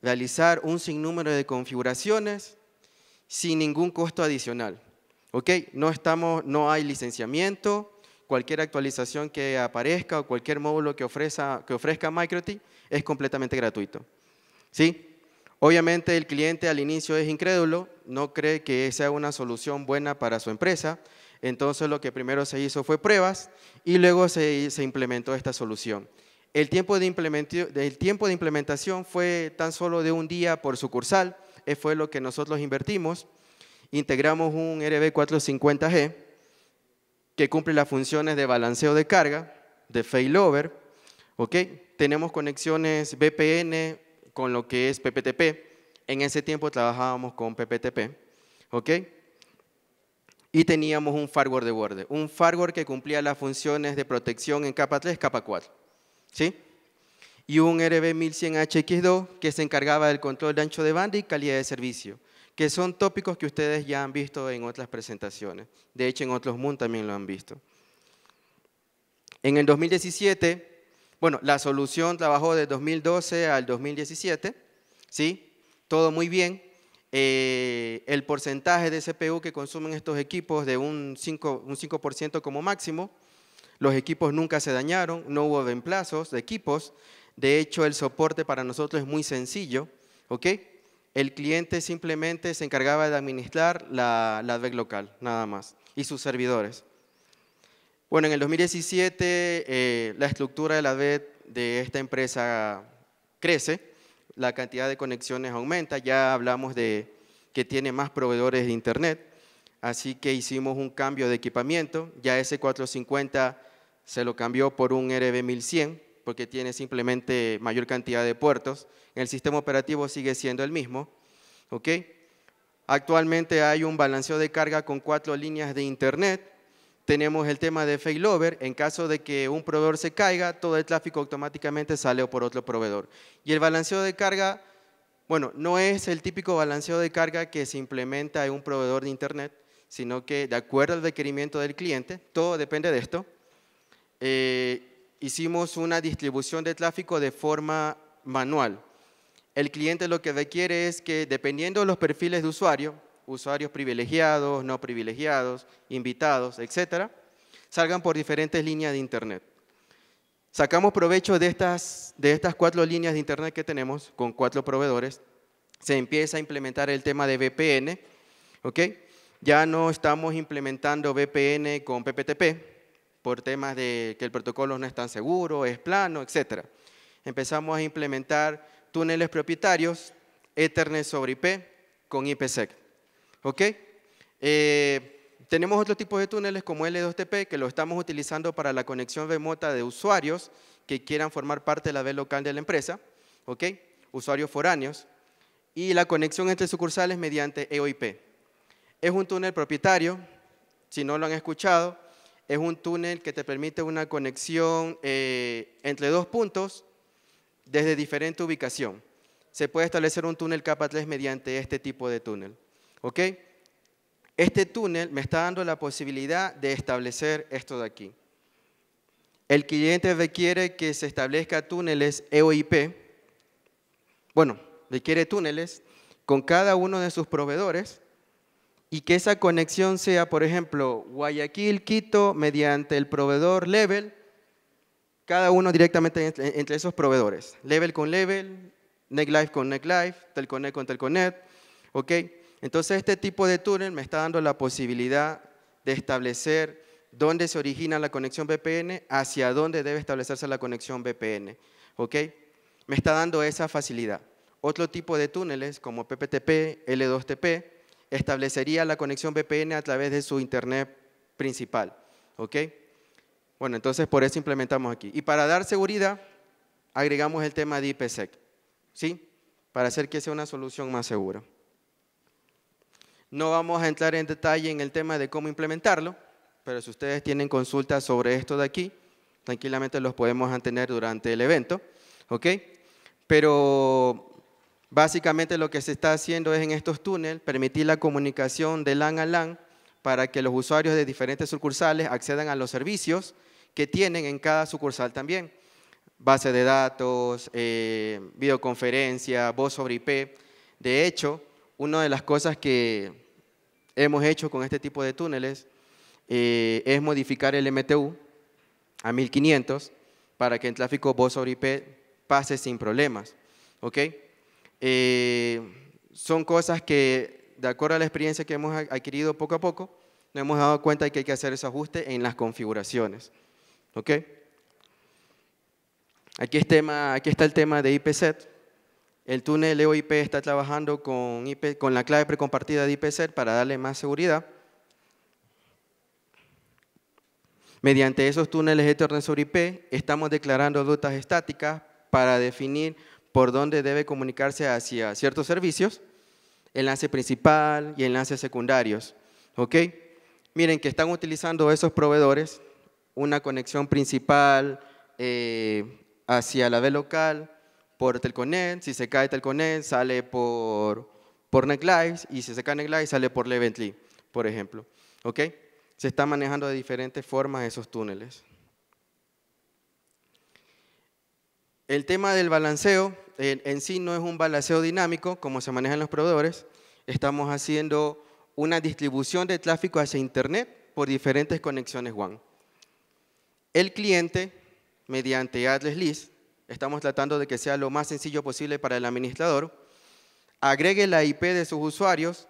realizar un sinnúmero de configuraciones sin ningún costo adicional. ¿Ok? No, estamos, no hay licenciamiento, cualquier actualización que aparezca o cualquier módulo que ofrezca, que ofrezca es completamente gratuito. ¿Sí? Obviamente el cliente al inicio es incrédulo, no cree que sea una solución buena para su empresa, entonces lo que primero se hizo fue pruebas y luego se, implementó esta solución. El tiempo, de el tiempo de implementación fue tan solo de un día por sucursal, eh, fue lo que nosotros invertimos. Integramos un RB450G que cumple las funciones de balanceo de carga, de failover, ¿ok? Tenemos conexiones VPN con lo que es PPTP. En ese tiempo trabajábamos con PPTP, ¿ok? Y teníamos un firewall de borde, un firewall que cumplía las funciones de protección en capa 3, capa 4, ¿sí? Y un RB1100HX2 que se encargaba del control de ancho de banda y calidad de servicio, que son tópicos que ustedes ya han visto en otras presentaciones. De hecho, en otros MUN también lo han visto. En el 2017 bueno, la solución trabajó de 2012 al 2017, ¿sí? Todo muy bien. Eh, el porcentaje de CPU que consumen estos equipos de un 5%, como máximo. Los equipos nunca se dañaron, no hubo reemplazos de equipos. De hecho, el soporte para nosotros es muy sencillo, ¿ok? El cliente simplemente se encargaba de administrar la, la local, nada más, y sus servidores. Bueno, en el 2017 eh, la estructura de la red de esta empresa crece, la cantidad de conexiones aumenta, ya hablamos de que tiene más proveedores de internet, así que hicimos un cambio de equipamiento, ya ese 450 se lo cambió por un RB 1100 porque tiene simplemente mayor cantidad de puertos, el sistema operativo sigue siendo el mismo, ¿ok? Actualmente hay un balanceo de carga con cuatro líneas de internet, tenemos el tema de failover. En caso de que un proveedor se caiga, todo el tráfico automáticamente sale por otro proveedor. Y el balanceo de carga, bueno, no es el típico balanceo de carga que se implementa en un proveedor de Internet, sino que de acuerdo al requerimiento del cliente, todo depende de esto, eh, hicimos una distribución de tráfico de forma manual. El cliente lo que requiere es que, dependiendo de los perfiles de usuario, usuarios privilegiados, no privilegiados, invitados, etcétera, salgan por diferentes líneas de Internet. Sacamos provecho de estas, de estas cuatro líneas de Internet que tenemos con cuatro proveedores. Se empieza a implementar el tema de VPN. ¿ok? Ya no estamos implementando VPN con PPTP por temas de que el protocolo no es tan seguro, es plano, etcétera. Empezamos a implementar túneles propietarios, Ethernet sobre IP con IPsec. ¿Ok? Eh, tenemos otro tipo de túneles como L2TP que lo estamos utilizando para la conexión remota de usuarios que quieran formar parte de la red local de la empresa, ¿ok? Usuarios foráneos. Y la conexión entre sucursales mediante EOIP. Es un túnel propietario, si no lo han escuchado, es un túnel que te permite una conexión eh, entre dos puntos desde diferente ubicación. Se puede establecer un túnel capa 3 mediante este tipo de túnel. ¿Ok? Este túnel me está dando la posibilidad de establecer esto de aquí. El cliente requiere que se establezca túneles EOIP, bueno, requiere túneles con cada uno de sus proveedores y que esa conexión sea, por ejemplo, Guayaquil-Quito mediante el proveedor Level, cada uno directamente entre esos proveedores, Level con Level, NetLife con NetLife, Telconet con Telconet, ¿ok? Entonces este tipo de túnel me está dando la posibilidad de establecer dónde se origina la conexión VPN, hacia dónde debe establecerse la conexión VPN. ¿Ok? Me está dando esa facilidad. Otro tipo de túneles, como PPTP, L2TP, establecería la conexión VPN a través de su Internet principal. ¿Ok? Bueno, entonces por eso implementamos aquí. Y para dar seguridad, agregamos el tema de IPsec. ¿Sí? Para hacer que sea una solución más segura. No vamos a entrar en detalle en el tema de cómo implementarlo, pero si ustedes tienen consultas sobre esto de aquí, tranquilamente los podemos mantener durante el evento, ¿ok? Pero básicamente lo que se está haciendo es en estos túneles permitir la comunicación de LAN a LAN para que los usuarios de diferentes sucursales accedan a los servicios que tienen en cada sucursal también. Base de datos, eh, videoconferencia, voz sobre IP. De hecho, una de las cosas que hemos hecho con este tipo de túneles eh, es modificar el MTU a 1500 para que el tráfico voz sobre IP pase sin problemas. ¿ok? Eh, son cosas que, de acuerdo a la experiencia que hemos adquirido poco a poco, nos hemos dado cuenta de que hay que hacer ese ajuste en las configuraciones. ¿ok? Aquí, tema, aquí está el tema de IPset. El túnel EOIP está trabajando con, IP, con la clave precompartida de IPC para darle más seguridad. Mediante esos túneles Ethernet sobre IP, estamos declarando rutas estáticas para definir por dónde debe comunicarse hacia ciertos servicios, enlace principal y enlaces secundarios. ¿Ok? Miren que están utilizando esos proveedores, una conexión principal eh, hacia la red local, por Telconet, si se cae Telconet sale por, por y si se cae netlife sale por Levently, por ejemplo. ¿Ok? Se está manejando de diferentes formas esos túneles. El tema del balanceo en, sí no es un balanceo dinámico como se manejan los proveedores. Estamos haciendo una distribución de tráfico hacia Internet por diferentes conexiones WAN. El cliente, mediante Atlas List, estamos tratando de que sea lo más sencillo posible para el administrador, agregue la IP de sus usuarios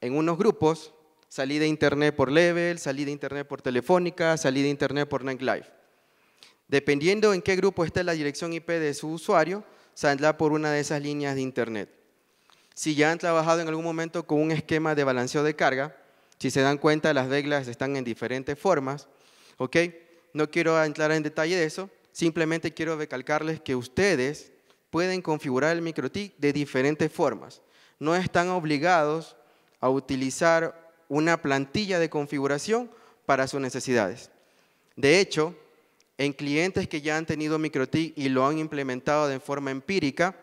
en unos grupos, salida de internet por level, salida de internet por telefónica, salida de internet por NetLife. Dependiendo en qué grupo esté la dirección IP de su usuario, saldrá por una de esas líneas de internet. Si ya han trabajado en algún momento con un esquema de balanceo de carga, si se dan cuenta, las reglas están en diferentes formas, ¿ok? No quiero entrar en detalle de eso, Simplemente quiero recalcarles que ustedes pueden configurar el MicroTic de diferentes formas. No están obligados a utilizar una plantilla de configuración para sus necesidades. De hecho, en clientes que ya han tenido MicroTic y lo han implementado de forma empírica,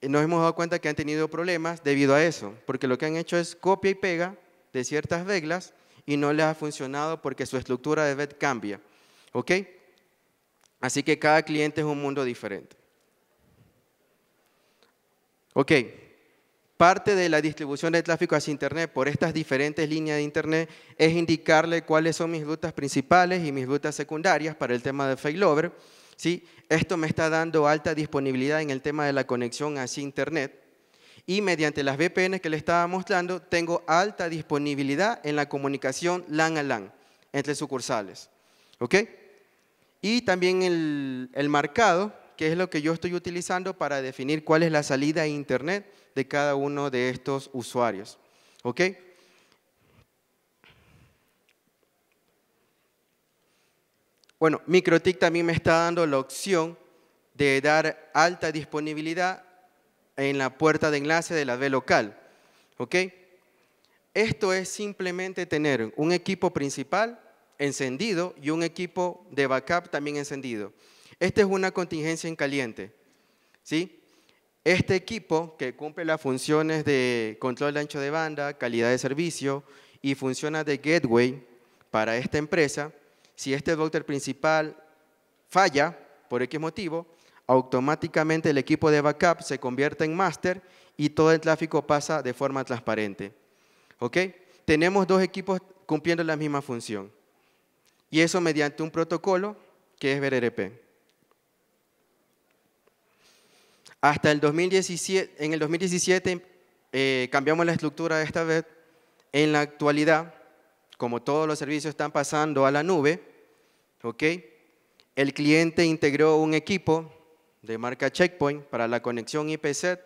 eh, nos hemos dado cuenta que han tenido problemas debido a eso, porque lo que han hecho es copia y pega de ciertas reglas y no les ha funcionado porque su estructura de red cambia. ¿Ok? Así que cada cliente es un mundo diferente. Ok, parte de la distribución de tráfico hacia Internet por estas diferentes líneas de Internet es indicarle cuáles son mis rutas principales y mis rutas secundarias para el tema de failover. ¿sí? Esto me está dando alta disponibilidad en el tema de la conexión hacia Internet. Y mediante las VPN que le estaba mostrando, tengo alta disponibilidad en la comunicación LAN a LAN entre sucursales. ¿Ok? y también el, marcado, que es lo que yo estoy utilizando para definir cuál es la salida a Internet de cada uno de estos usuarios. ¿Ok? Bueno, MicroTik también me está dando la opción de dar alta disponibilidad en la puerta de enlace de la red local. ¿Ok? Esto es simplemente tener un equipo principal encendido y un equipo de backup también encendido. Esta es una contingencia en caliente. ¿sí? Este equipo que cumple las funciones de control de ancho de banda, calidad de servicio y funciona de gateway para esta empresa, si este router principal falla por X motivo, automáticamente el equipo de backup se convierte en master y todo el tráfico pasa de forma transparente. ¿Ok? Tenemos dos equipos cumpliendo la misma función y eso mediante un protocolo que es BRRP. Hasta el 2017, en el 2017 eh, cambiamos la estructura de esta vez. En la actualidad, como todos los servicios están pasando a la nube, ¿okay? el cliente integró un equipo de marca Checkpoint para la conexión IPC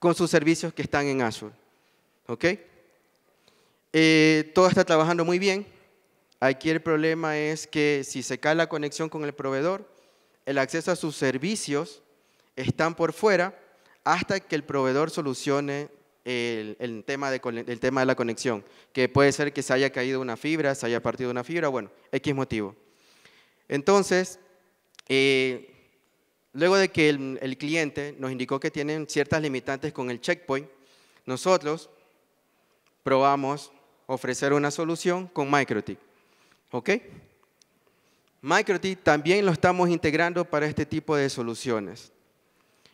con sus servicios que están en Azure. ¿okay? Eh, todo está trabajando muy bien, Aquí el problema es que si se cae la conexión con el proveedor, el acceso a sus servicios están por fuera hasta que el proveedor solucione el, tema de, la conexión, que puede ser que se haya caído una fibra, se haya partido una fibra, bueno, X motivo. Entonces, eh, luego de que el, cliente nos indicó que tienen ciertas limitantes con el checkpoint, nosotros probamos ofrecer una solución con MicroTik. ¿Ok? MicroT también lo estamos integrando para este tipo de soluciones.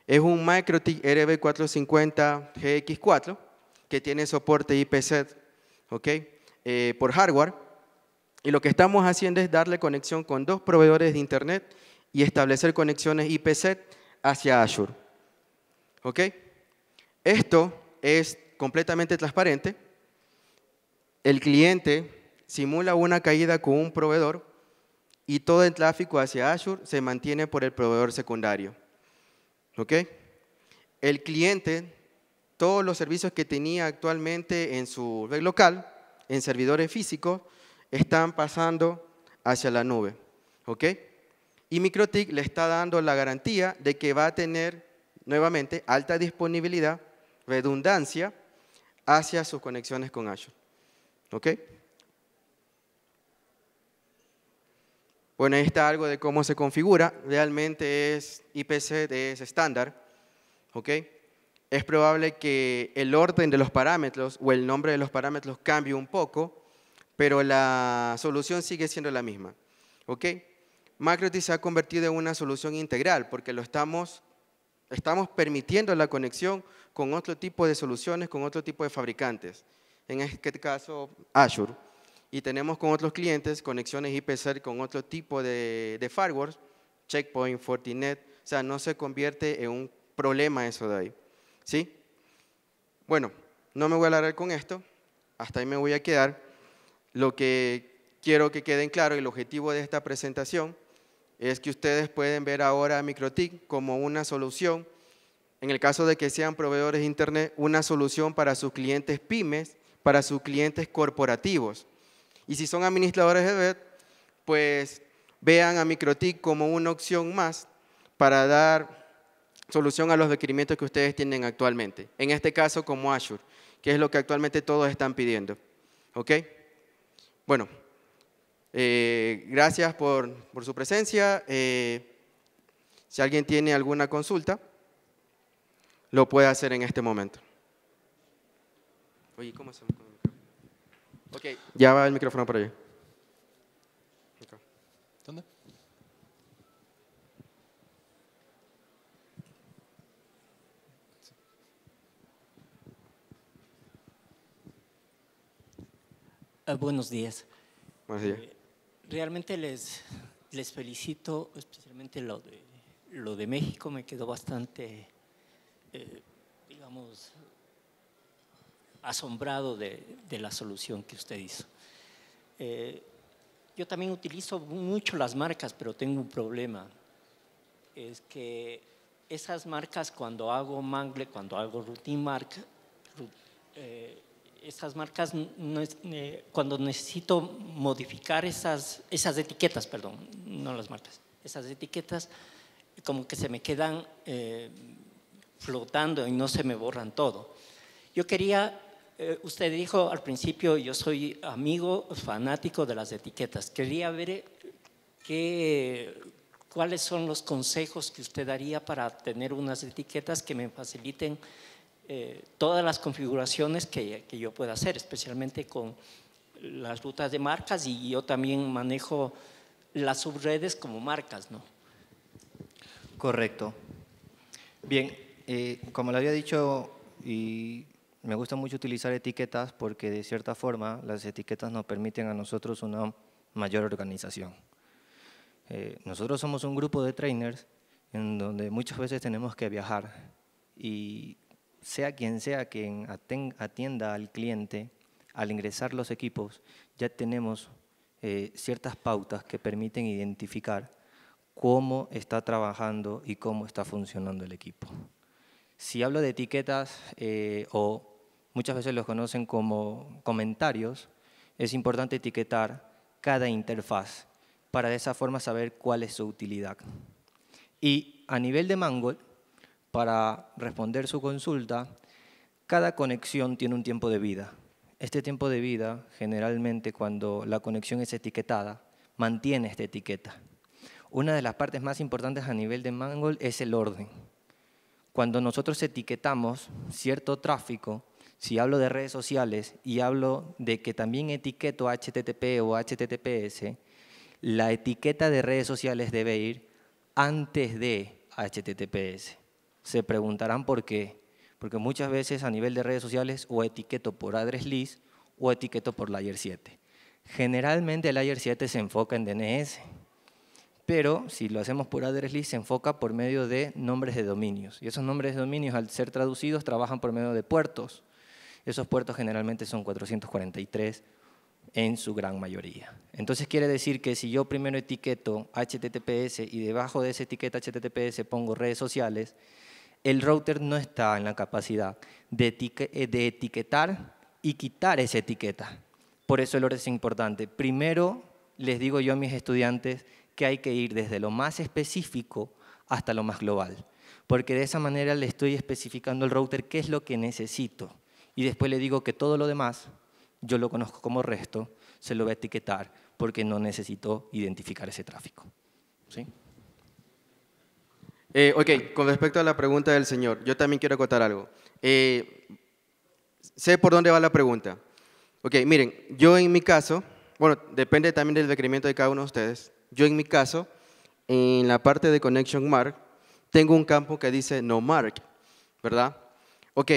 Es un MicroT RB450GX4 que tiene soporte IPsec, ¿ok? Eh, por hardware. Y lo que estamos haciendo es darle conexión con dos proveedores de Internet y establecer conexiones ipset hacia Azure. ¿Ok? Esto es completamente transparente. El cliente simula una caída con un proveedor y todo el tráfico hacia Azure se mantiene por el proveedor secundario. ¿Ok? El cliente, todos los servicios que tenía actualmente en su red local, en servidores físicos, están pasando hacia la nube. ¿Ok? Y MikroTik le está dando la garantía de que va a tener nuevamente alta disponibilidad, redundancia, hacia sus conexiones con Azure. ¿Ok? Bueno, ahí está algo de cómo se configura. Realmente es IPC es estándar. ¿ok? Es probable que el orden de los parámetros o el nombre de los parámetros cambie un poco, pero la solución sigue siendo la misma. ¿ok? se ha convertido en una solución integral porque lo estamos, estamos permitiendo la conexión con otro tipo de soluciones, con otro tipo de fabricantes. En este caso, Azure y tenemos con otros clientes conexiones IPC con otro tipo de, de firewalls, Checkpoint, Fortinet, o sea, no se convierte en un problema eso de ahí. ¿Sí? Bueno, no me voy a alargar con esto, hasta ahí me voy a quedar. Lo que quiero que queden claro, el objetivo de esta presentación es que ustedes pueden ver ahora a MicroTIC como una solución, en el caso de que sean proveedores de Internet, una solución para sus clientes pymes, para sus clientes corporativos. Y si son administradores de BED, pues vean a MicroTIC como una opción más para dar solución a los requerimientos que ustedes tienen actualmente. En este caso como Azure, que es lo que actualmente todos están pidiendo. ¿Ok? Bueno, eh, gracias por, su presencia. Eh, si alguien tiene alguna consulta, lo puede hacer en este momento. Oye, ¿cómo se... Okay. Ya va el micrófono por allá. ¿Dónde? Ah, buenos días. Eh, realmente les, les felicito, especialmente lo de, lo de México, me quedó bastante, eh, digamos, asombrado de, de la solución que usted hizo. Eh, yo también utilizo mucho las marcas, pero tengo un problema. Es que esas marcas, cuando hago mangle, cuando hago routine mark, eh, esas marcas, eh, cuando necesito modificar esas, esas etiquetas, perdón, no las marcas, esas etiquetas, como que se me quedan eh, flotando y no se me borran todo. Yo quería eh, usted dijo al principio, yo soy amigo, fanático de las etiquetas. Quería ver eh, qué, cuáles son los consejos que usted daría para tener unas etiquetas que me faciliten eh, todas las configuraciones que, yo pueda hacer, especialmente con las rutas de marcas y yo también manejo las subredes como marcas, ¿no? Correcto. Bien, como le había dicho y me gusta mucho utilizar etiquetas porque de cierta forma las etiquetas nos permiten a nosotros una mayor organización. Eh, nosotros somos un grupo de trainers en donde muchas veces tenemos que viajar y sea quien sea quien atienda al cliente, al ingresar los equipos, ya tenemos eh, ciertas pautas que permiten identificar cómo está trabajando y cómo está funcionando el equipo. Si hablo de etiquetas eh, o muchas veces los conocen como comentarios, es importante etiquetar cada interfaz para de esa forma saber cuál es su utilidad. Y a nivel de mangol para responder su consulta, cada conexión tiene un tiempo de vida. Este tiempo de vida, generalmente cuando la conexión es etiquetada, mantiene esta etiqueta. Una de las partes más importantes a nivel de mangol es el orden. Cuando nosotros etiquetamos cierto tráfico, si hablo de redes sociales y hablo de que también etiqueto HTTP o HTTPS, la etiqueta de redes sociales debe ir antes de HTTPS. Se preguntarán por qué. Porque muchas veces a nivel de redes sociales o etiqueto por address list o etiqueto por layer 7. Generalmente el layer 7 se enfoca en DNS, pero si lo hacemos por address list se enfoca por medio de nombres de dominios. Y esos nombres de dominios al ser traducidos trabajan por medio de puertos. Esos puertos generalmente son 443 en su gran mayoría. Entonces quiere decir que si yo primero etiqueto HTTPS y debajo de esa etiqueta HTTPS pongo redes sociales, el router no está en la capacidad eh, de, etiquetar y quitar esa etiqueta. Por eso el orden es importante. Primero les digo yo a mis estudiantes que hay que ir desde lo más específico hasta lo más global, porque de esa manera le estoy especificando al router qué es lo que necesito y después le digo que todo lo demás yo lo conozco como resto, se lo voy a etiquetar porque no necesito identificar ese tráfico. ¿Sí? Eh, ok, con respecto a la pregunta del señor, yo también quiero acotar algo. Eh, sé por dónde va la pregunta. Ok, miren, yo en mi caso, bueno, depende también del requerimiento de cada uno de ustedes. Yo en mi caso, en la parte de Connection Mark, tengo un campo que dice no mark, ¿verdad? Ok,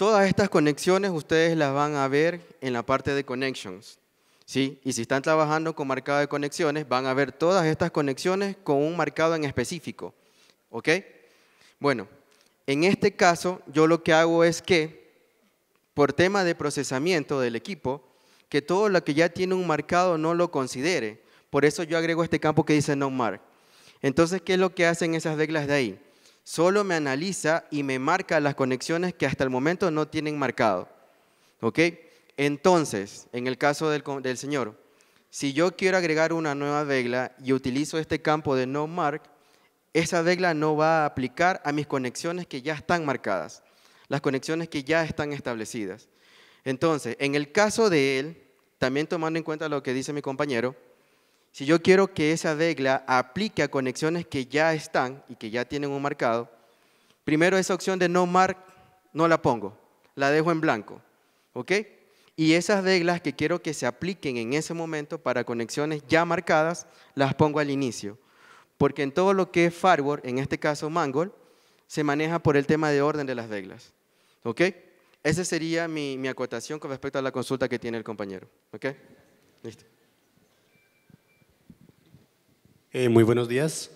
Todas estas conexiones ustedes las van a ver en la parte de connections. ¿sí? Y si están trabajando con marcado de conexiones, van a ver todas estas conexiones con un marcado en específico. ¿Ok? Bueno, en este caso yo lo que hago es que, por tema de procesamiento del equipo, que todo lo que ya tiene un marcado no lo considere. Por eso yo agrego este campo que dice no mark. Entonces, ¿qué es lo que hacen esas reglas de ahí? Solo me analiza y me marca las conexiones que hasta el momento no tienen marcado. ¿Ok? Entonces, en el caso del, del Señor, si yo quiero agregar una nueva regla y utilizo este campo de no mark, esa regla no va a aplicar a mis conexiones que ya están marcadas, las conexiones que ya están establecidas. Entonces, en el caso de él, también tomando en cuenta lo que dice mi compañero, si yo quiero que esa regla aplique a conexiones que ya están y que ya tienen un marcado, primero esa opción de no mark no la pongo, la dejo en blanco, ¿ok? Y esas reglas que quiero que se apliquen en ese momento para conexiones ya marcadas, las pongo al inicio. Porque en todo lo que es firewall, en este caso Mangol, se maneja por el tema de orden de las reglas, ¿ok? Esa sería mi, mi acotación con respecto a la consulta que tiene el compañero, ¿ok? Listo. Eh, muy buenos días.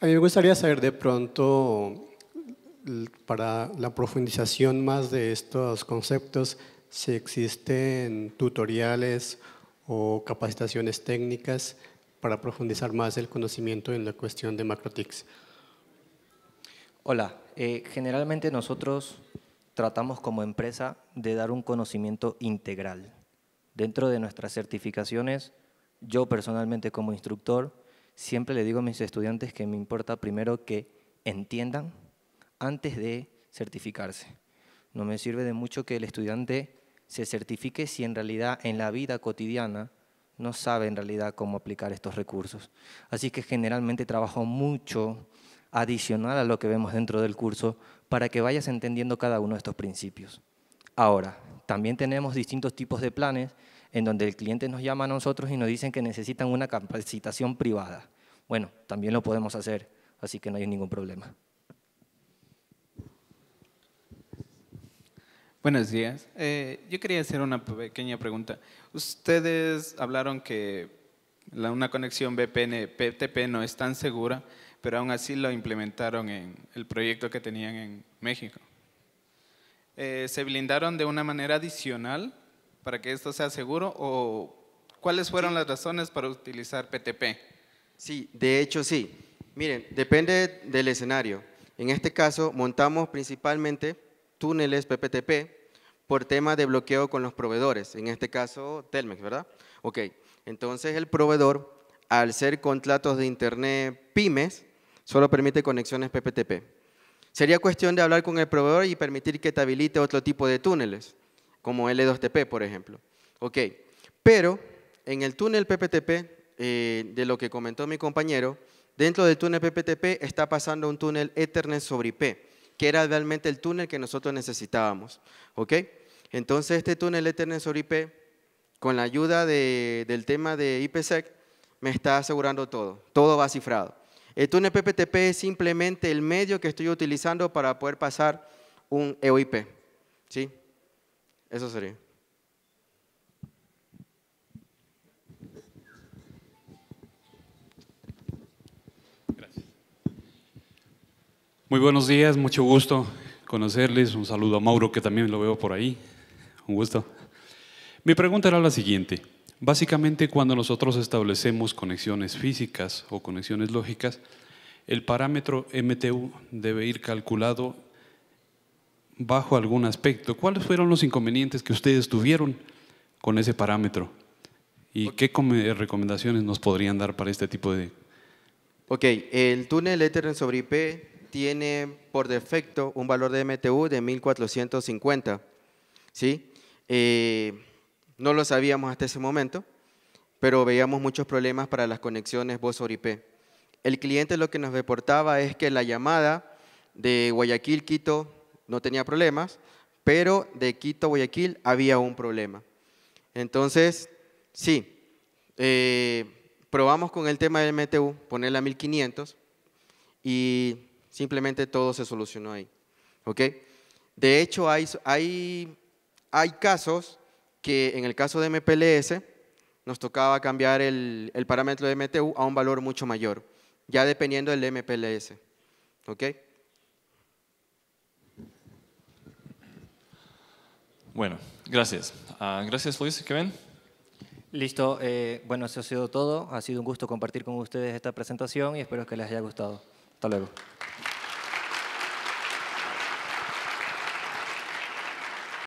A mí me gustaría saber de pronto, para la profundización más de estos conceptos, si existen tutoriales o capacitaciones técnicas para profundizar más el conocimiento en la cuestión de MacroTix. Hola, eh, generalmente nosotros tratamos como empresa de dar un conocimiento integral. Dentro de nuestras certificaciones, yo personalmente como instructor siempre le digo a mis estudiantes que me importa primero que entiendan antes de certificarse. No me sirve de mucho que el estudiante se certifique si en realidad en la vida cotidiana no sabe en realidad cómo aplicar estos recursos. Así que generalmente trabajo mucho adicional a lo que vemos dentro del curso para que vayas entendiendo cada uno de estos principios. Ahora, también tenemos distintos tipos de planes en donde el cliente nos llama a nosotros y nos dicen que necesitan una capacitación privada. Bueno, también lo podemos hacer, así que no hay ningún problema. Buenos días. Eh, yo quería hacer una pequeña pregunta. Ustedes hablaron que la, una conexión VPN, PTP no es tan segura, pero aún así lo implementaron en el proyecto que tenían en México. Eh, ¿Se blindaron de una manera adicional para que esto sea seguro o cuáles fueron las razones para utilizar PTP? Sí, de hecho sí. Miren, depende del escenario. En este caso, montamos principalmente túneles PPTP por tema de bloqueo con los proveedores, en este caso Telmex, ¿verdad? Ok, entonces el proveedor, al ser contratos de Internet pymes, solo permite conexiones PPTP. Sería cuestión de hablar con el proveedor y permitir que te habilite otro tipo de túneles como L2TP, por ejemplo. Ok, pero en el túnel PPTP, eh, de lo que comentó mi compañero, dentro del túnel PPTP está pasando un túnel Ethernet sobre IP, que era realmente el túnel que nosotros necesitábamos. ¿Ok? Entonces, este túnel Ethernet sobre IP, con la ayuda del tema de IPsec, me está asegurando todo. Todo va cifrado. El túnel PPTP es simplemente el medio que estoy utilizando para poder pasar un EOIP. ¿Sí? Eso sería. Muy buenos días, mucho gusto conocerles. Un saludo a Mauro, que también lo veo por ahí. Un gusto. Mi pregunta era la siguiente. Básicamente, cuando nosotros establecemos conexiones físicas o conexiones lógicas, el parámetro MTU debe ir calculado bajo algún aspecto. ¿Cuáles fueron los inconvenientes que ustedes tuvieron con ese parámetro? ¿Y qué recomendaciones nos podrían dar para este tipo de... Ok, el túnel Ethernet sobre IP tiene por defecto un valor de MTU de 1450, ¿sí? Eh, no lo sabíamos hasta ese momento, pero veíamos muchos problemas para las conexiones voz sobre IP. El cliente lo que nos reportaba es que la llamada de Guayaquil, Quito, no tenía problemas, pero de Quito a Guayaquil había un problema. Entonces, sí, eh, probamos con el tema del MTU, ponerla a 1500 y simplemente todo se solucionó ahí. ¿ok? De hecho, hay, hay, casos que en el caso de MPLS nos tocaba cambiar el, el parámetro de MTU a un valor mucho mayor, ya dependiendo del MPLS. ¿ok? Bueno, gracias. Ah, gracias Luis, ¿qué ven? Listo, eh, bueno, eso ha sido todo. Ha sido un gusto compartir con ustedes esta presentación y espero que les haya gustado. Hasta luego.